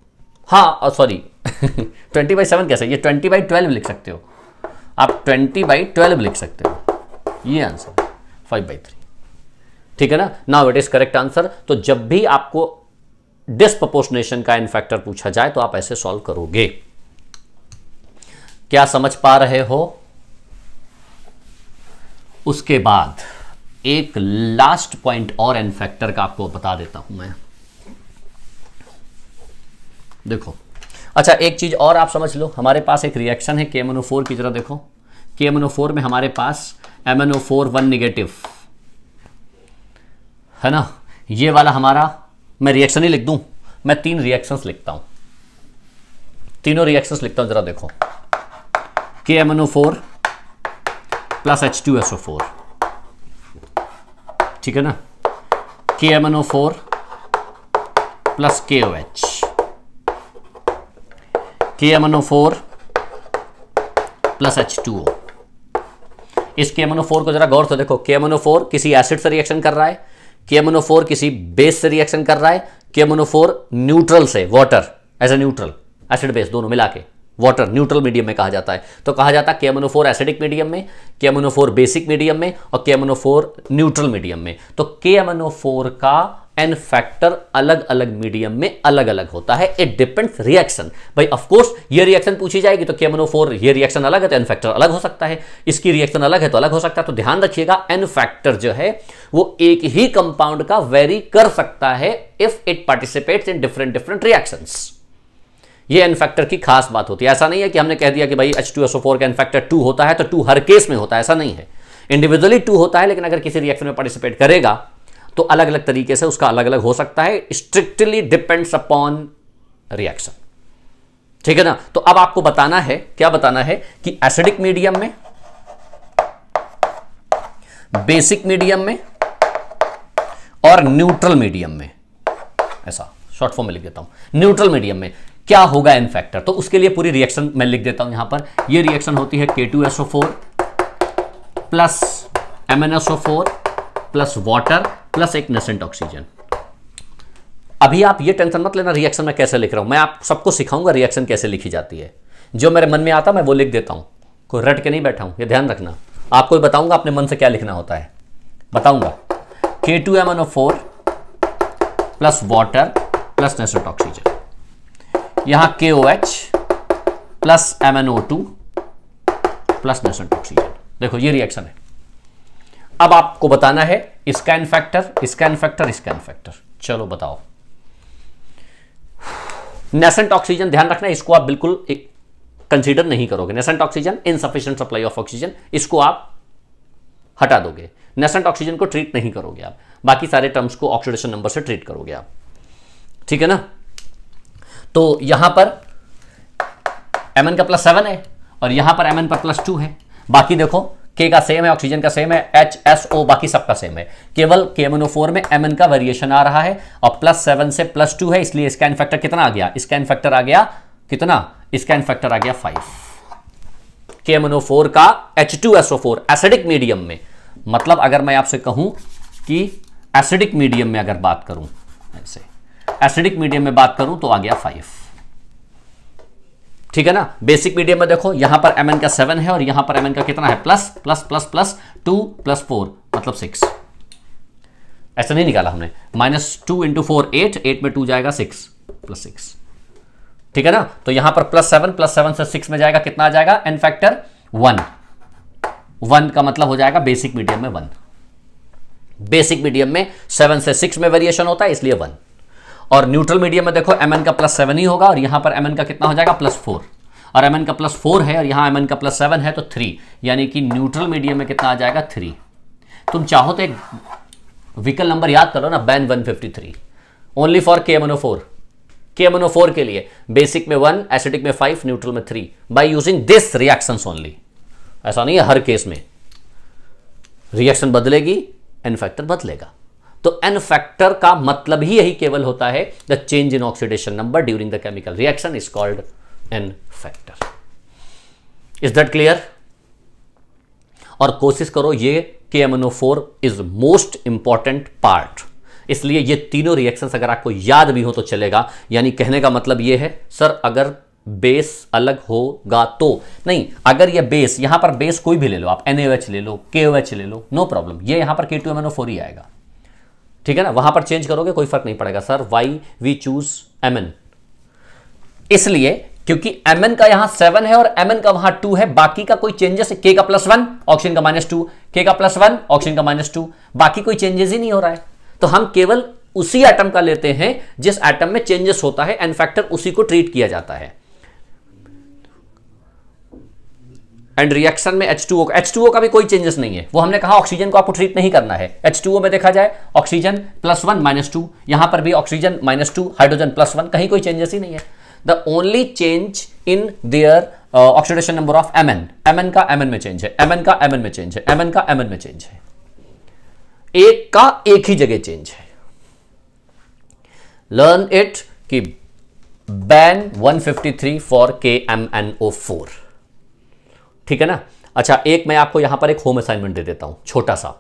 हाँ और सॉरी ट्वेंटी बाई सेवन कैसे ये ट्वेंटी बाई ट्वेल्व लिख सकते हो आप ट्वेंटी बाई ट्वेल्व लिख सकते हो ये आंसर फाइव बाई थ्री ठीक है ना now it is correct answer तो जब भी आपको डिस्प्रपोर्शनेशन का इन फैक्टर पूछा जाए तो आप ऐसे सॉल्व करोगे क्या समझ पा रहे हो उसके बाद एक लास्ट पॉइंट और एन फैक्टर का आपको बता देता हूं मैं देखो अच्छा एक चीज़ और आप समझ लो हमारे पास एक रिएक्शन है के एम की तरह देखो के एम में हमारे पास M N O four one negative है ना ये वाला हमारा मैं रिएक्शन ही लिख दू मैं तीन रिएक्शंस लिखता हूं तीनों रिएक्शंस लिखता हूं ज़रा देखो K M N O four plus H two S O four ठीक है ना K M N O four plus K O H KMnO4 plus H two O इस KMnO4 को जरा गौर से देखो KMnO4 किसी एसिड से रिएक्शन कर रहा है KMnO4 किसी बेस से रिएक्शन कर रहा है KMnO4 न्यूट्रल से water as a neutral acid base दोनों मिला के वाटर न्यूट्रल मीडियम में कहा जाता है तो कहा जाता है KMnO4 एसिडिक मीडियम में KMnO4 बेसिक मीडियम में और KMnO4 न्यूट्रल मीडियम में तो के का एन फैक्टर अलग अलग मीडियम में अलग अलग होता है इट डिपेंड्स रिएक्शन भाई ऑफ कोर्स ये रिएक्शन पूछी जाएगी तो केमनो फोर ये रिएक्शन अलग है तो एन फैक्टर अलग हो सकता है इसकी रिएक्शन अलग है तो अलग हो सकता है तो ध्यान रखिएगा एन फैक्टर जो है वो एक ही कंपाउंड का वेरी कर सकता है if it participates in different different reaction ये एन फैक्टर की खास बात होती है ऐसा नहीं है कि हमने कह दिया कि भाई H two S O four का एन फैक्टर टू होता है तो टू हर केस में होता है ऐसा नहीं है इंडिविजुअली टू होता है लेकिन अगर किसी रिएक्शन में पार्टिसिपेट करेगा तो अलग अलग तरीके से उसका अलग अलग हो सकता है स्ट्रिक्टली डिपेंड्स अपॉन रिएक्शन ठीक है ना तो अब आपको बताना है क्या बताना है कि एसिडिक मीडियम में बेसिक मीडियम में और न्यूट्रल मीडियम में ऐसा शॉर्ट फॉर्म में लिख देता हूं न्यूट्रल मीडियम में क्या होगा एन फैक्टर तो उसके लिए पूरी रिएक्शन मैं लिख देता हूं यहां पर यह रिएक्शन होती है K two SO four plus M N SO four plus water plus एक नेसेंट ऑक्सीजन अभी आप ये टेंशन मत लेना रिएक्शन में कैसे लिख रहा हूं मैं आप सबको सिखाऊंगा रिएक्शन कैसे लिखी जाती है जो मेरे मन में आता मैं वो लिख देता हूं कोई रट के नहीं बैठा हूं ये ध्यान रखना आपको बताऊंगा अपने मन से क्या लिखना होता है बताऊंगा K two M N O four plus water plus nascent oxygen यहां K O H plus M N O two plus nascent oxygen देखो ये रिएक्शन है अब आपको बताना है स्कैन फैक्टर स्कैन फैक्टर स्कैन फैक्टर चलो बताओ नेसेंट ऑक्सीजन ध्यान रखना इसको आप बिल्कुल एक कंसीडर नहीं करोगे nascent oxygen insufficient supply of oxygen इसको आप हटा दोगे नेसेंट ऑक्सीजन को ट्रीट नहीं करोगे आप बाकी सारे टर्म्स को ऑक्सीडेशन नंबर से ट्रीट करोगे आप ठीक है ना तो यहां पर एम एन का प्लस सेवन है और यहां पर एम एन पर प्लस टू है बाकी देखो के का सेम है ऑक्सीजन का सेम है एच एस ओ बाकी सबका सेम है केवल के फोर में एम एन का वेरिएशन आ रहा है और प्लस सेवन से प्लस टू है इसलिए स्कैन फैक्टर कितना आ गया स्कैन फैक्टर आ गया कितना स्कैन फैक्टर आ गया फाइव के फोर का H two S O four acidic medium में मतलब अगर मैं आपसे कहूं कि एसिडिक मीडियम में अगर बात करूं ऐसे एसिडिक मीडियम में बात करूं तो आ गया फाइव ठीक है ना बेसिक मीडियम में देखो यहां पर एम का सेवन है और यहां पर एम का कितना है plus plus plus plus two plus four मतलब सिक्स ऐसा नहीं निकाला हमने minus two into four eight eight में टू जाएगा सिक्स प्लस सिक्स ठीक है ना तो यहां पर प्लस सेवन प्लस सेवन से सिक्स में जाएगा कितना आ जाएगा एन फैक्टर वन वन का मतलब हो जाएगा बेसिक मीडियम में वन बेसिक मीडियम में सेवन से सिक्स में वेरिएशन होता है इसलिए वन और न्यूट्रल मीडियम में देखो एम का प्लस सेवन ही होगा और यहां पर एम का कितना हो जाएगा प्लस फोर और एम का प्लस फोर है और यहां एम का प्लस सेवन है तो थ्री यानी कि न्यूट्रल मीडियम में कितना आ जाएगा थ्री तुम चाहो तो एक व्हीकल नंबर याद करो ना बैन one fifty three only for K MnO four के एमनो फोर के लिए बेसिक में वन एसिडिक में फाइव न्यूट्रल में three by using this reaction only ऐसा नहीं है हर केस में रिएक्शन बदलेगी एन फैक्टर बदलेगा तो एन फैक्टर का मतलब ही यही केवल होता है the change in oxidation number during the chemical reaction is called N factor is that clear और कोशिश करो ये K M four is most important part इसलिए ये तीनों रिएक्शंस अगर आपको याद भी हो तो चलेगा यानी कहने का मतलब ये है सर अगर बेस अलग होगा तो नहीं अगर ये बेस यहां पर बेस कोई भी ले लो आप एन ले लो के ले लो नो प्रॉब्लम ये यहां पर K two M N O four ही आएगा ठीक है ना वहां पर चेंज करोगे कोई फर्क नहीं पड़ेगा sir why we choose M N इसलिए क्योंकि एम एन का यहां सेवन है और एम एन का वहां टू है बाकी का कोई चेंजेस के का प्लस वन ऑप्शन का माइनस टू के का प्लस वन ऑप्शन का माइनस टू बाकी कोई चेंजेस ही नहीं हो रहा है तो हम केवल उसी एटम का लेते हैं जिस एटम में चेंजेस होता है एन फैक्टर उसी को ट्रीट किया जाता है एंड रिएक्शन में H two O H two O का भी कोई चेंजेस नहीं है वो हमने कहा ऑक्सीजन को आपको ट्रीट नहीं करना है एच टू ओ में देखा जाए oxygen plus one minus two यहां पर भी oxygen minus two hydrogen plus one कहीं कोई चेंजेस ही नहीं है the only change in their oxidation number of M N M N का एम एन में चेंज है एम एन का एम एन में चेंज है एम एन का एम एन में चेंज है एक का एक ही जगह चेंज है लर्न इट कि बैन 153 for K M N O four ठीक है ना अच्छा एक मैं आपको यहां पर एक होम असाइनमेंट दे देता हूं छोटा सा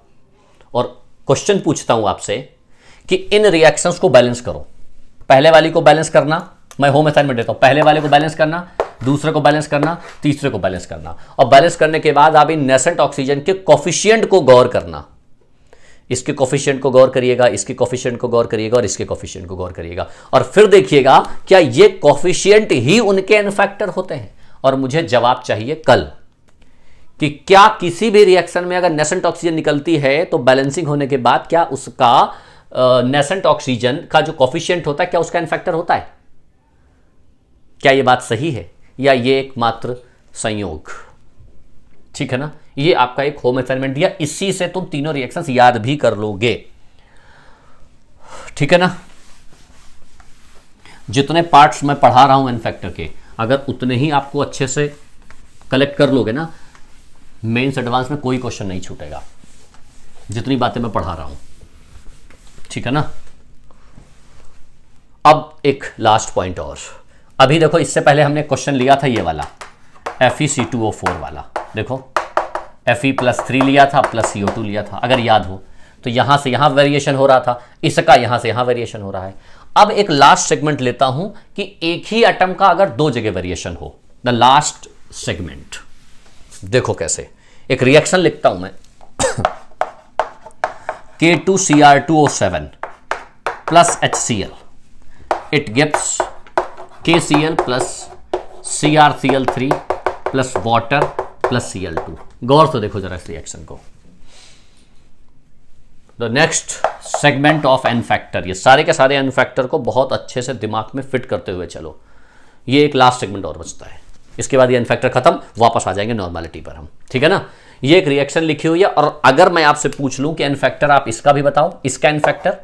और क्वेश्चन पूछता हूं आपसे कि इन रिएक्शंस को बैलेंस करो पहले वाली को बैलेंस करना मैं होम असाइनमेंट देता हूं पहले वाले को बैलेंस करना दूसरे को बैलेंस करना तीसरे को बैलेंस करना और बैलेंस करने के बाद आप इन नेसेंट ऑक्सीजन के कॉफिशियंट को गौर करना इसके कॉफिशियंट को गौर करिएगा इसके कॉफिशियंट को गौर करिएगा और इसके कॉफिशियंट को गौर करिएगा और फिर देखिएगा क्या ये कॉफिशियंट ही उनके इनफैक्टर होते हैं और मुझे जवाब चाहिए कल कि क्या किसी भी रिएक्शन में अगर नेसेंट ऑक्सीजन निकलती है तो बैलेंसिंग होने के बाद क्या उसका नेसेंट ऑक्सीजन का जो कॉफिशियंट होता है क्या उसका इन्फेक्टर होता है क्या यह बात सही है या ये एकमात्र संयोग ठीक है ना ये आपका एक होम असाइनमेंट दिया इसी से तुम तीनों रिएक्शंस याद भी कर लोगे ठीक है ना जितने पार्ट्स मैं पढ़ा रहा हूं इन्फेक्टर के अगर उतने ही आपको अच्छे से कलेक्ट कर लोगे ना मेंस एडवांस में कोई क्वेश्चन नहीं छूटेगा जितनी बातें मैं पढ़ा रहा हूं ठीक है ना अब एक लास्ट पॉइंट और अभी देखो इससे पहले हमने क्वेश्चन लिया था ये वाला F E C two O four वाला देखो एफ ई प्लस थ्री लिया था प्लस सी ओ टू लिया था अगर याद हो तो यहां से यहां वेरिएशन हो रहा था इसका यहां से यहां वेरिएशन हो रहा है अब एक लास्ट सेगमेंट लेता हूं कि एक ही एटम का अगर दो जगह वेरिएशन हो द लास्ट सेगमेंट देखो कैसे एक रिएक्शन लिखता हूं मैं K two C R two O seven plus H C L it gives K C L plus C R C L three plus water plus C L two गौर से देखो जरा इस रिएक्शन को the next segment of n factor ये सारे के सारे एन फैक्टर को बहुत अच्छे से दिमाग में फिट करते हुए चलो ये एक लास्ट सेगमेंट और बचता है इसके बाद ये इन्फेक्टर खत्म वापस आ जाएंगे नॉर्मेलिटी पर हम ठीक है ना ये एक रिएक्शन लिखी हुई है और अगर मैं आपसे पूछ लूं कि इन्फेक्टर आप इसका भी बताओ इसका इन्फेक्टर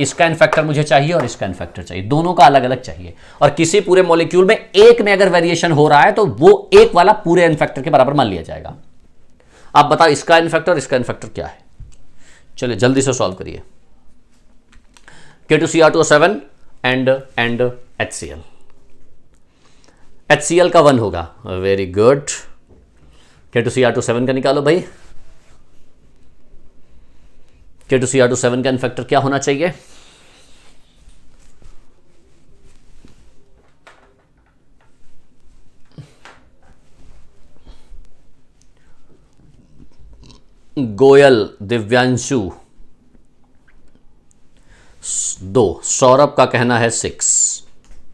इसका इन्फेक्टर मुझे चाहिए और इसका इन्फेक्टर चाहिए दोनों का अलग अलग चाहिए और किसी पूरे मोलिक्यूल में एक में अगर वेरिएशन हो रहा है तो वो एक वाला पूरे इन्फेक्टर के बराबर मान लिया जाएगा आप बताओ इसका इन्फेक्टर इसका इन्फेक्टर क्या है चलिए जल्दी से सॉल्व करिए K two C R two seven and and H C L H C L का वन होगा very good K two C R two seven का निकालो भाई K two C R two seven का इन्फेक्टर क्या होना चाहिए गोयल दिव्यांशु दो सौरभ का कहना है six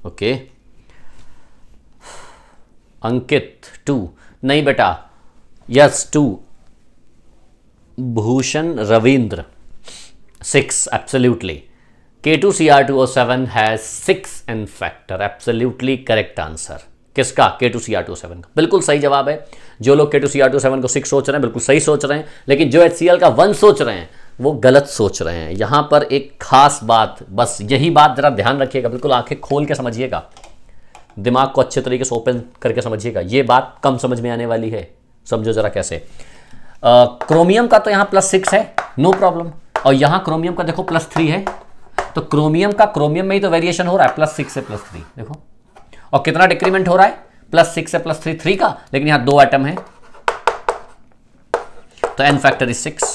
okay okay. Ankit two नहीं बेटा yes two Bhushan Ravindra six absolutely K two C R two O seven has six n factor absolutely correct answer किसका K two C R two seven का बिल्कुल सही जवाब है जो लोग K two C R two seven को सिक्स सोच रहे हैं बिल्कुल सही सोच रहे हैं लेकिन जो एच सी एल का वन सोच रहे हैं वो गलत सोच रहे हैं यहां पर एक खास बात बस यही बात जरा ध्यान रखिएगा बिल्कुल आंखें खोल के समझिएगा दिमाग को अच्छे तरीके से ओपन करके समझिएगा ये बात कम समझ में आने वाली है समझो जरा कैसे क्रोमियम का तो यहां प्लस सिक्स है नो प्रॉब्लम और यहां क्रोमियम का देखो प्लस थ्री है तो क्रोमियम का क्रोमियम में ही तो वेरिएशन हो रहा है प्लस सिक्स से प्लस थ्री देखो और कितना डिक्रीमेंट हो रहा है प्लस सिक्स से प्लस थ्री थ्री का लेकिन यहां दो आइटम है तो एन फैक्टर इज सिक्स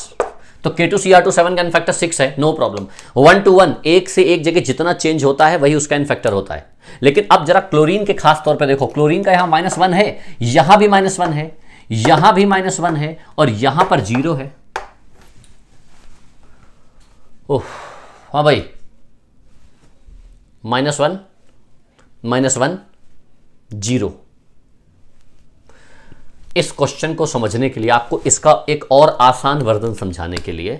तो K two C R two seven का इन्फेक्टर सिक्स है no problem one two one एक से एक जगह जितना चेंज होता है वही उसका इन्फेक्टर होता है लेकिन अब जरा क्लोरीन के खास तौर पे देखो क्लोरीन का यहां माइनस वन है यहां भी माइनस वन है यहां भी माइनस वन है और यहां पर जीरो है ओह हाँ भाई minus one minus one zero इस क्वेश्चन को समझने के लिए आपको इसका एक और आसान वर्धन समझाने के लिए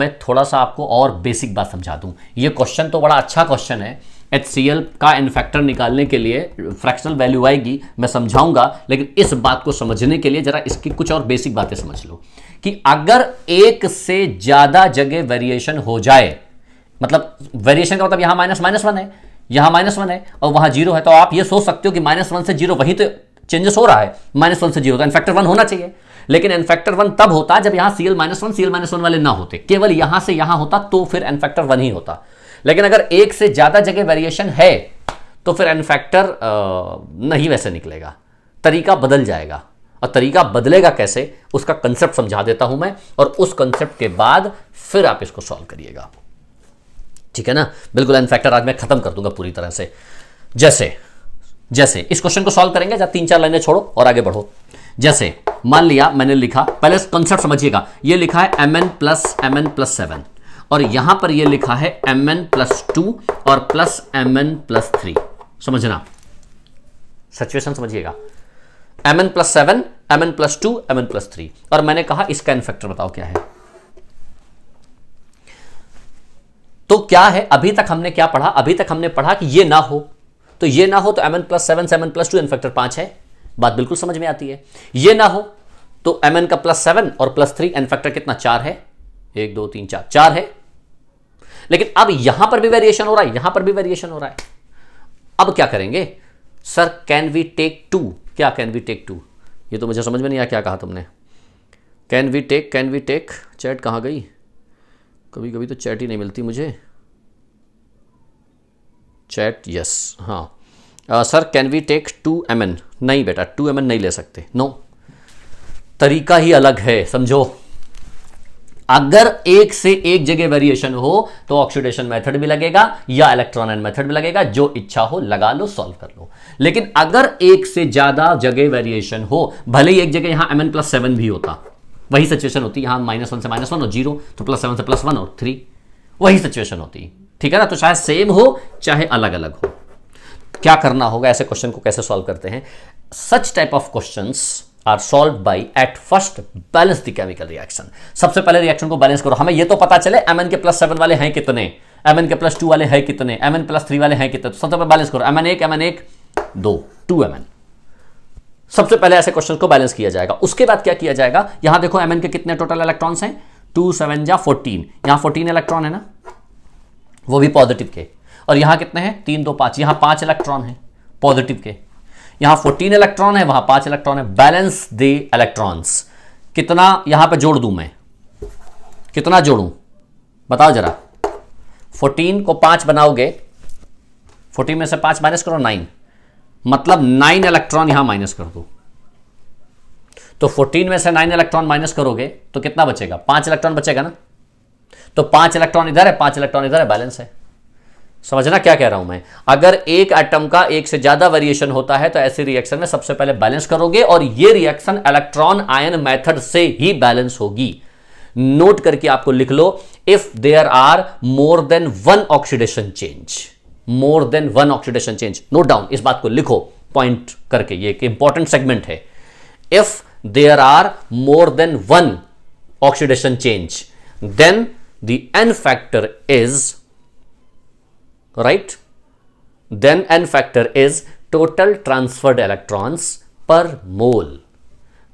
मैं थोड़ा सा आपको और बेसिक बात समझा दूं ये क्वेश्चन तो बड़ा अच्छा क्वेश्चन है एच का इन्फैक्टर निकालने के लिए फ्रैक्शनल वैल्यू आएगी मैं समझाऊंगा लेकिन इस बात को समझने के लिए जरा इसकी कुछ और बेसिक बातें समझ लो कि अगर एक से ज़्यादा जगह वेरिएशन हो जाए मतलब वेरिएशन का मतलब यहां माइनस माइनस वन है यहां माइनस वन है और वहां जीरो है तो आप ये सोच सकते हो कि माइनस वन से जीरो वहीं तो चेंजेस हो रहा है माइनस वन से जीरो तो एनफैक्टर वन होना चाहिए लेकिन एनफैक्टर वन तब होता जब यहां CL minus one CL minus one वाले ना होते केवल यहां से यहां होता तो फिर एनफैक्टर वन ही होता लेकिन अगर एक से ज़्यादा जगह वेरिएशन है तो फिर एनफैक्टर नहीं वैसे निकलेगा तरीका बदल जाएगा और तरीका बदलेगा कैसे उसका कंसेप्ट समझा देता हूं मैं और उस कंसेप्ट के बाद फिर आप इसको सॉल्व करिएगा ठीक है ना बिल्कुल एनफैक्टर आज मैं खत्म कर दूंगा पूरी तरह से जैसे जैसे इस क्वेश्चन को सॉल्व करेंगे या तीन चार लाइनें छोड़ो और आगे बढ़ो जैसे मान लिया मैंने लिखा पहले कंसेप्ट समझिएगा ये लिखा है M N plus M N plus seven और यहां पर ये लिखा है एम एन प्लस टू और plus M N plus three समझना सिचुएशन समझिएगा M N plus seven M N plus two M N plus three और मैंने कहा इसका एन फैक्टर बताओ क्या है तो क्या है अभी तक हमने क्या पढ़ा अभी तक हमने पढ़ा कि ये ना हो तो ये ना हो तो M N plus seven seven plus two n factor पांच है बात बिल्कुल समझ में आती है ये ना हो तो एम एन का प्लस सेवन और प्लस थ्री एन फैक्टर कितना चार है एक दो तीन चार चार है लेकिन अब यहां पर भी वेरिएशन हो रहा है यहां पर भी वेरिएशन हो रहा है अब क्या करेंगे sir can we take two क्या कैन वी टेक टू ये तो मुझे समझ में नहीं आया क्या कहा तुमने can we take can we take chat कहाँ गई कभी कभी तो चैट ही नहीं मिलती मुझे चैट यस हाँ sir can we take two M N नहीं बेटा टू एम एन नहीं ले सकते नो तरीका ही अलग है समझो अगर एक से एक जगह वेरिएशन हो तो ऑक्सीडेशन मेथड भी लगेगा या इलेक्ट्रॉन एंड मेथड भी लगेगा जो इच्छा हो लगा लो सॉल्व कर लो लेकिन अगर एक से ज्यादा जगह वेरिएशन हो भले ही एक जगह यहां एम एन प्लस सेवन भी होता वही सिचुएशन होती यहां माइनस वन से माइनस वन और जीरो तो प्लस सेवन से प्लस वन और थ्री वही सिचुएशन होती है ठीक है ना तो चाहे सेम हो चाहे अलग अलग हो क्या करना होगा ऐसे क्वेश्चन को कैसे सॉल्व करते हैं such type of question are solve by at first balance the chemical reaction सबसे पहले रिएक्शन को बैलेंस करो हमें यह तो पता चले एम एन के प्लस सेवन वाले हैं कितने एम एन के प्लस टू वाले हैं कितने एम एन प्लस थ्री वाले हैं कितने तो सबसे पहले बैलेंस करो एम एन एक एम एन एक दो टू एम एन सबसे पहले ऐसे क्वेश्चन को बैलेंस किया जाएगा उसके बाद क्या किया जाएगा यहां देखो एम एन के कितने टोटल इलेक्ट्रॉन्स हैं टू सेवन या फोर्टीन यहां फोर्टीन इलेक्ट्रॉन है ना वो भी पॉजिटिव के और यहां कितने हैं तीन दो पांच यहां पांच इलेक्ट्रॉन है पॉजिटिव के यहां फोर्टीन इलेक्ट्रॉन है वहां पांच इलेक्ट्रॉन है बैलेंस द इलेक्ट्रॉन्स कितना यहां पर जोड़ दू मैं कितना जोड़ू बताओ जरा फोर्टीन को पांच बनाओगे फोर्टीन में से पांच माइनस करो नाइन मतलब नाइन इलेक्ट्रॉन यहां माइनस कर दो तो फोर्टीन में से नाइन इलेक्ट्रॉन माइनस करोगे तो कितना बचेगा पांच इलेक्ट्रॉन बचेगा ना तो पांच इलेक्ट्रॉन इधर है पांच इलेक्ट्रॉन इधर है बैलेंस है समझना क्या कह रहा हूं मैं अगर एक एटम का एक से ज्यादा वेरिएशन होता है तो ऐसे रिएक्शन में सबसे पहले बैलेंस करोगे और यह रिएक्शन इलेक्ट्रॉन आयन मेथड से ही बैलेंस होगी नोट करके आपको लिख लो if there are more than one oxidation change more than one oxidation change note down इस बात को लिखो पॉइंट करके ये एक इंपॉर्टेंट सेगमेंट है if there are more than one oxidation change then the n factor is right then n factor is total transferred electrons per mole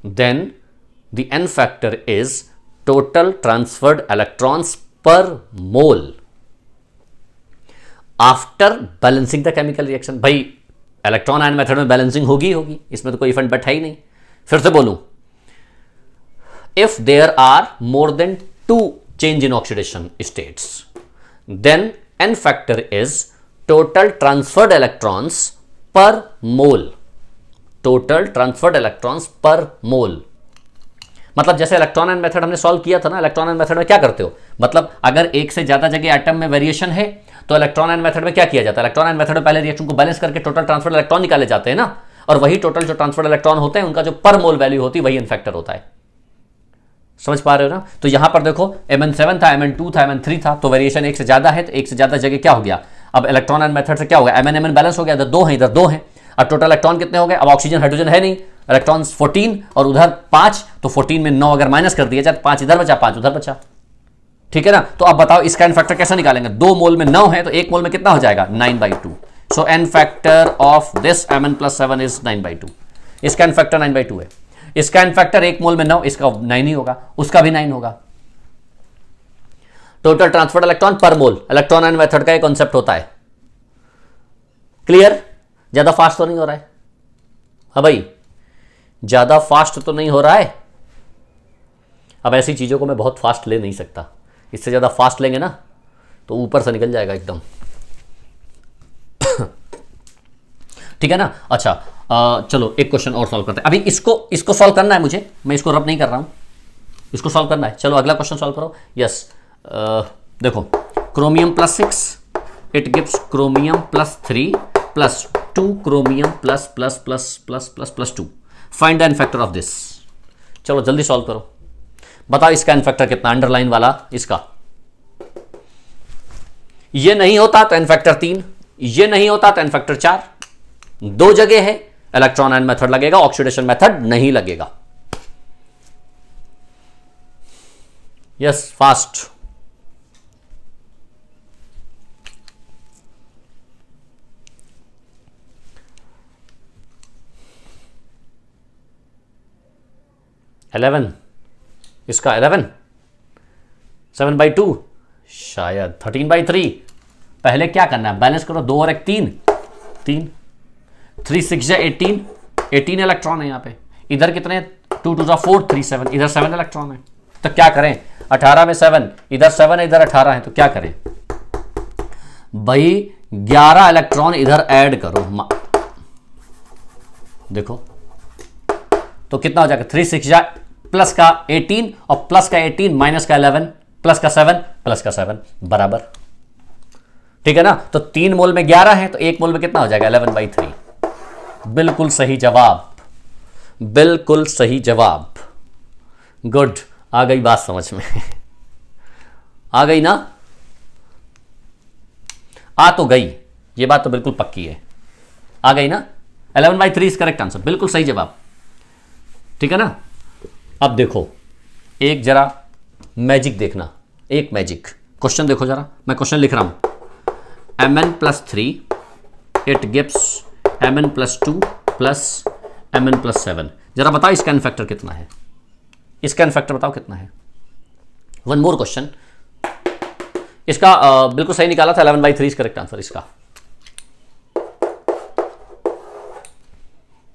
then the n factor is total transferred electrons per mole after balancing the chemical reaction by electron and method balancing hogi hogi isme to koi event but hai nahi fir se if there are more than two change in oxidation states. Then n factor is total transferred electrons per mole. Total transferred electrons per mole. मतलब जैसे electron and method हमने solve किया था ना electron and method में क्या करते हो मतलब अगर एक से ज्यादा जगह एटम में वेरिएशन है तो इलेक्ट्रॉन एंड मेथड में क्या किया जाता है इलेक्ट्रॉन एंड मेथड में पहले रिएक्शन को बैलेंस करके टोटल ट्रांसफर्ड इलेक्ट्रॉन निकाले जाते हैं ना और वही टोटल जो ट्रांसफर्ड इलेक्ट्रॉन होते हैं उनका जो पर मोल वैल्यू होती है वही इनफैक्टर होता है समझ पा रहे हो ना तो यहां पर देखो एम एन सेवन था एम एन टू था एम थ्री था तो वेरिएशन एक से ज़्यादा है तो एक से ज़्यादा जगह क्या हो गया अब इलेक्ट्रॉन एंड मेथड से क्या होगा M N M N balance हो गया इधर दो है इधर दो है अब टोटल इलेक्ट्रॉन कितने हो गए अब ऑक्सीजन हाइड्रोजन है नहीं इलेक्ट्रॉन फोर्टीन और उधर पांच तो फोर्टीन में नौ अगर माइनस कर दिया जाए तो पांच इधर बचा पांच उधर बचा ठीक है ना तो अब बताओ इसका एन फैक्टर कैसे निकालेंगे दो मोल में नौ है तो एक मोल में कितना हो जाएगा nine by two so N factor of this M N plus seven is nine by two इसका n factor nine by two है इसका इनफैक्टर एक मोल में नौ इसका नाइन ही होगा उसका भी नाइन होगा टोटल ट्रांसफर इलेक्ट्रॉन पर मोल इलेक्ट्रॉन एंड मेथड का एक कॉन्सेप्ट होता है क्लियर ज्यादा फास्ट तो नहीं हो रहा है हाँ भाई ज्यादा फास्ट तो नहीं हो रहा है अब ऐसी चीज़ों को मैं बहुत फास्ट ले नहीं सकता इससे ज़्यादा फास्ट लेंगे ना तो ऊपर से निकल जाएगा एकदम ठीक है ना अच्छा आ, चलो एक क्वेश्चन और सॉल्व करते हैं अभी इसको इसको सॉल्व करना है मुझे मैं इसको रब नहीं कर रहा हूं इसको सॉल्व करना है चलो अगला क्वेश्चन सॉल्व करो यस देखो chromium plus six it gives chromium plus three plus two chromium plus plus plus plus plus plus two find the n factor of this चलो जल्दी सॉल्व करो बताओ इसका इनफैक्टर कितना अंडरलाइन वाला इसका ये नहीं होता तो इनफैक्टर तीन ये नहीं होता तो इनफैक्टर चार दो जगह है इलेक्ट्रॉन एंड मेथड लगेगा ऑक्सीडेशन मेथड नहीं लगेगा यस फास्ट एलेवन इसका एलेवन सेवन बाई टू शायद थर्टीन बाई थ्री पहले क्या करना है बैलेंस करो दो और एक तीन तीन थ्री सिक्स या एटीन एटीन इलेक्ट्रॉन है यहाँ पे इधर कितने two two four three seven इधर सेवन इलेक्ट्रॉन है तो क्या करें अठारह में सेवन इधर सेवन है इधर अठारह है तो क्या करें भाई ग्यारह इलेक्ट्रॉन इधर ऐड करो देखो तो कितना हो जाएगा थ्री सिक्स प्लस का एटीन और प्लस का एटीन माइनस का इलेवन प्लस का सेवन प्लस का सेवन बराबर ठीक है ना तो तीन मोल में ग्यारह है तो एक मोल में कितना हो जाएगा इलेवन बाई थ्री बिल्कुल सही जवाब बिल्कुल सही जवाब गुड आ गई बात समझ में आ गई ना आ तो गई ये बात तो बिल्कुल पक्की है आ गई ना eleven by three is correct answer बिल्कुल सही जवाब ठीक है ना अब देखो एक जरा मैजिक देखना एक मैजिक क्वेश्चन देखो जरा मैं क्वेश्चन लिख रहा हूं M N plus three it gives M N plus two plus M N plus seven जरा बताओ इसका फैक्टर कितना है इसका फैक्टर बताओ कितना है वन मोर क्वेश्चन इसका आ, बिल्कुल सही निकाला था eleven by three correct answer इसका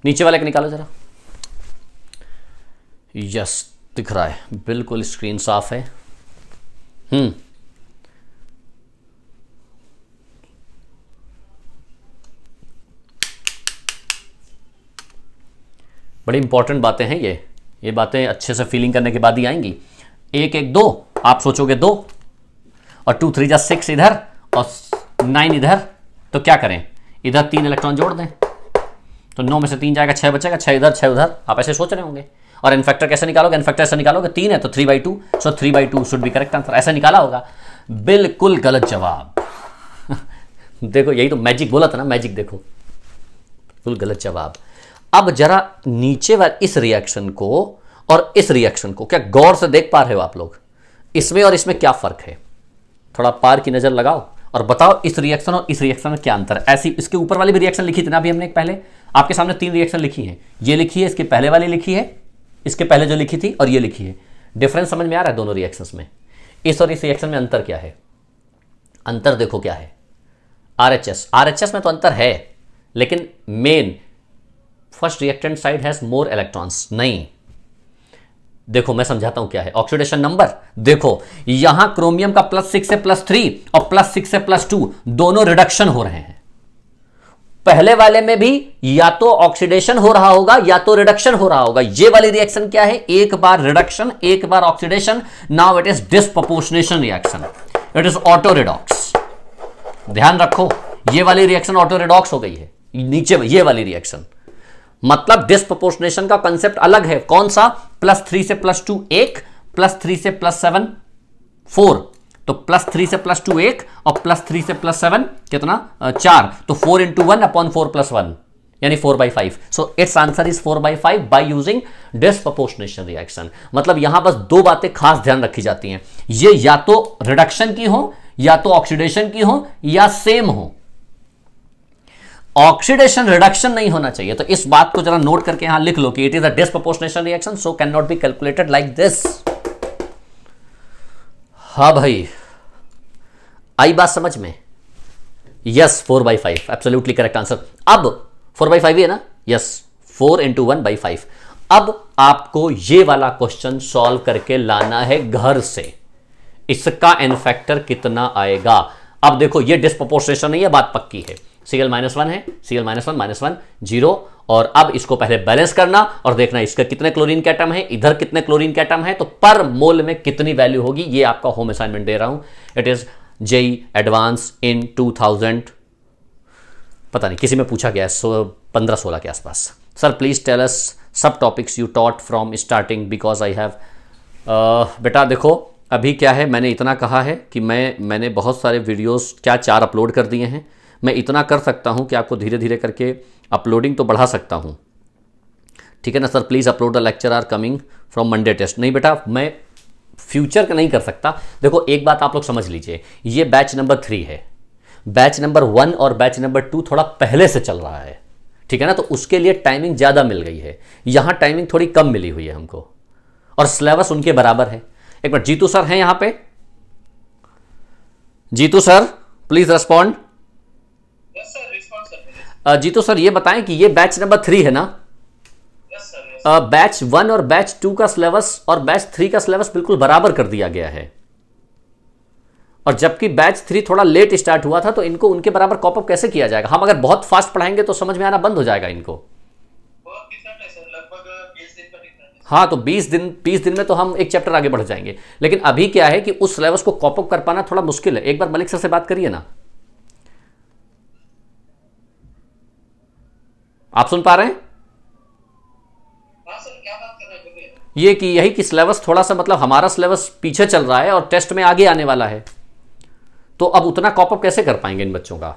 नीचे वाले का निकालो जरा यस दिख रहा है बिल्कुल स्क्रीन साफ है हम्म बड़ी इंपॉर्टेंट बातें हैं ये ये बातें अच्छे से फीलिंग करने के बाद ही आएंगी एक एक दो आप सोचोगे दो और टू थ्री जा सिक्स इधर और नाइन इधर तो क्या करें इधर तीन इलेक्ट्रॉन जोड़ दें तो नौ में से तीन जाएगा छह बचेगा छह इधर छह उधर आप ऐसे सोच रहे होंगे और इनफेक्टर कैसे निकालोगे इनफेक्टर ऐसा निकालोगे तीन है तो three by two so three by two should भी करेक्ट आंसर ऐसा निकाला होगा बिल्कुल गलत जवाब देखो यही तो मैजिक बोला था ना मैजिक देखो बिल्कुल गलत जवाब अब जरा नीचे वाले इस रिएक्शन को और इस रिएक्शन को क्या गौर से देख पा रहे हो आप लोग इसमें और इसमें क्या फर्क है थोड़ा पार की नजर लगाओ और बताओ इस रिएक्शन और इस रिएक्शन में क्या अंतर है ऐसी इसके ऊपर वाली भी रिएक्शन लिखी थी ना अभी हमने पहले आपके सामने तीन रिएक्शन लिखी है ये लिखी है इसके पहले वाली लिखी है इसके पहले जो लिखी थी और ये लिखी है डिफरेंस समझ में आ रहा है दोनों रिएक्शन में इस और इस रिएक्शन में अंतर क्या है अंतर देखो क्या है आरएचएस आरएचएस में तो अंतर है लेकिन main first reactant side has more electrons नहीं देखो मैं समझाता हूं क्या है ऑक्सीडेशन नंबर देखो यहां क्रोमियम का प्लस सिक्स से प्लस थ्री और प्लस सिक्स से प्लस टू दोनों रिडक्शन हो रहे हैं पहले वाले में भी या तो ऑक्सीडेशन हो रहा होगा या तो रिडक्शन हो रहा होगा ये वाली रिएक्शन क्या है एक बार रिडक्शन एक बार oxidation now it is disproportionation reaction it is auto redox ध्यान रखो ये वाली रिएक्शन ऑटो रिडॉक्स हो गई है नीचे ये वाली रिएक्शन मतलब डिस्प्रपोर्शनेशन का कंसेप्ट अलग है कौन सा प्लस थ्री से प्लस टू एक प्लस थ्री से प्लस सेवन फोर तो प्लस थ्री से प्लस टू एक और प्लस थ्री से प्लस सेवन कितना चार तो four into one upon four plus one यानी four by five so it's answer is four by five by using disproportionation reaction मतलब यहां बस दो बातें खास ध्यान रखी जाती हैं ये या तो रिडक्शन की हो या तो ऑक्सीडेशन की हो या सेम हो ऑक्सीडेशन रिडक्शन नहीं होना चाहिए तो इस बात को जरा नोट करके यहां लिख लो कि it is a disproportionation reaction so can not be calculated like this हा भाई आई बात समझ में yes four by five absolutely correct answer अब फोर बाई फाइव ही है ना yes four into one by five अब आपको ये वाला क्वेश्चन सॉल्व करके लाना है घर से इसका एन फैक्टर कितना आएगा अब देखो ये डिस्प्रपोर्शनेशन नहीं है बात पक्की है सी माइनस वन है C minus one minus one zero और अब इसको पहले बैलेंस करना और देखना इसका कितने क्लोरीन के आइटम है इधर कितने क्लोरीन के आइटम है तो पर मोल में कितनी वैल्यू होगी ये आपका होम असाइनमेंट दे रहा हूं it is JEE advance in two thousand पता नहीं किसी में पूछा गया सो पंद्रह सोलह के आसपास सर प्लीज टेल अस सब topics you taught from starting because I have बेटा देखो अभी क्या है मैंने इतना कहा है कि मैं मैंने बहुत सारे वीडियोस क्या चार अपलोड कर दिए हैं मैं इतना कर सकता हूँ कि आपको धीरे धीरे करके अपलोडिंग तो बढ़ा सकता हूँ ठीक है ना sir please upload the lecture are coming from Monday test नहीं बेटा मैं फ्यूचर का नहीं कर सकता देखो एक बात आप लोग समझ लीजिए ये बैच नंबर थ्री है बैच नंबर वन और बैच नंबर टू थोड़ा पहले से चल रहा है ठीक है ना तो उसके लिए टाइमिंग ज़्यादा मिल गई है यहाँ टाइमिंग थोड़ी कम मिली हुई है हमको और सिलेबस उनके बराबर है एक मिनट जीतू सर हैं यहाँ पे Jitu sir please respond ji तो सर ये बताएं कि ये बैच नंबर थ्री है ना बैच वन और बैच टू का सिलेबस और बैच थ्री का सिलेबस बिल्कुल बराबर कर दिया गया है और जबकि बैच थ्री थोड़ा लेट स्टार्ट हुआ था तो इनको उनके बराबर कॉपअप कैसे किया जाएगा हम अगर बहुत फास्ट पढ़ाएंगे तो समझ में आना बंद हो जाएगा इनको हाँ तो 20 दिन 20 दिन में तो हम एक चैप्टर आगे बढ़ जाएंगे लेकिन अभी क्या है कि उस सिलेबस को कॉपअप कर पाना थोड़ा मुश्किल है एक बार मलिक सर से बात करिए ना आप सुन पा रहे हैं ये कि यही कि सिलेबस थोड़ा सा मतलब हमारा सिलेबस पीछे चल रहा है और टेस्ट में आगे आने वाला है तो अब उतना कॉपअप कैसे कर पाएंगे इन बच्चों का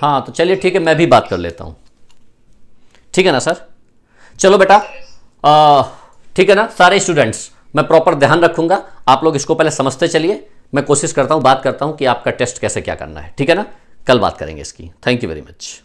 हाँ तो चलिए ठीक है मैं भी बात कर लेता हूं ठीक है ना सर चलो बेटा ठीक है ना सारे स्टूडेंट्स मैं प्रॉपर ध्यान रखूंगा आप लोग इसको पहले समझते चलिए मैं कोशिश करता हूँ बात करता हूँ कि आपका टेस्ट कैसे क्या करना है ठीक है ना कल बात करेंगे इसकी थैंक यू वेरी मच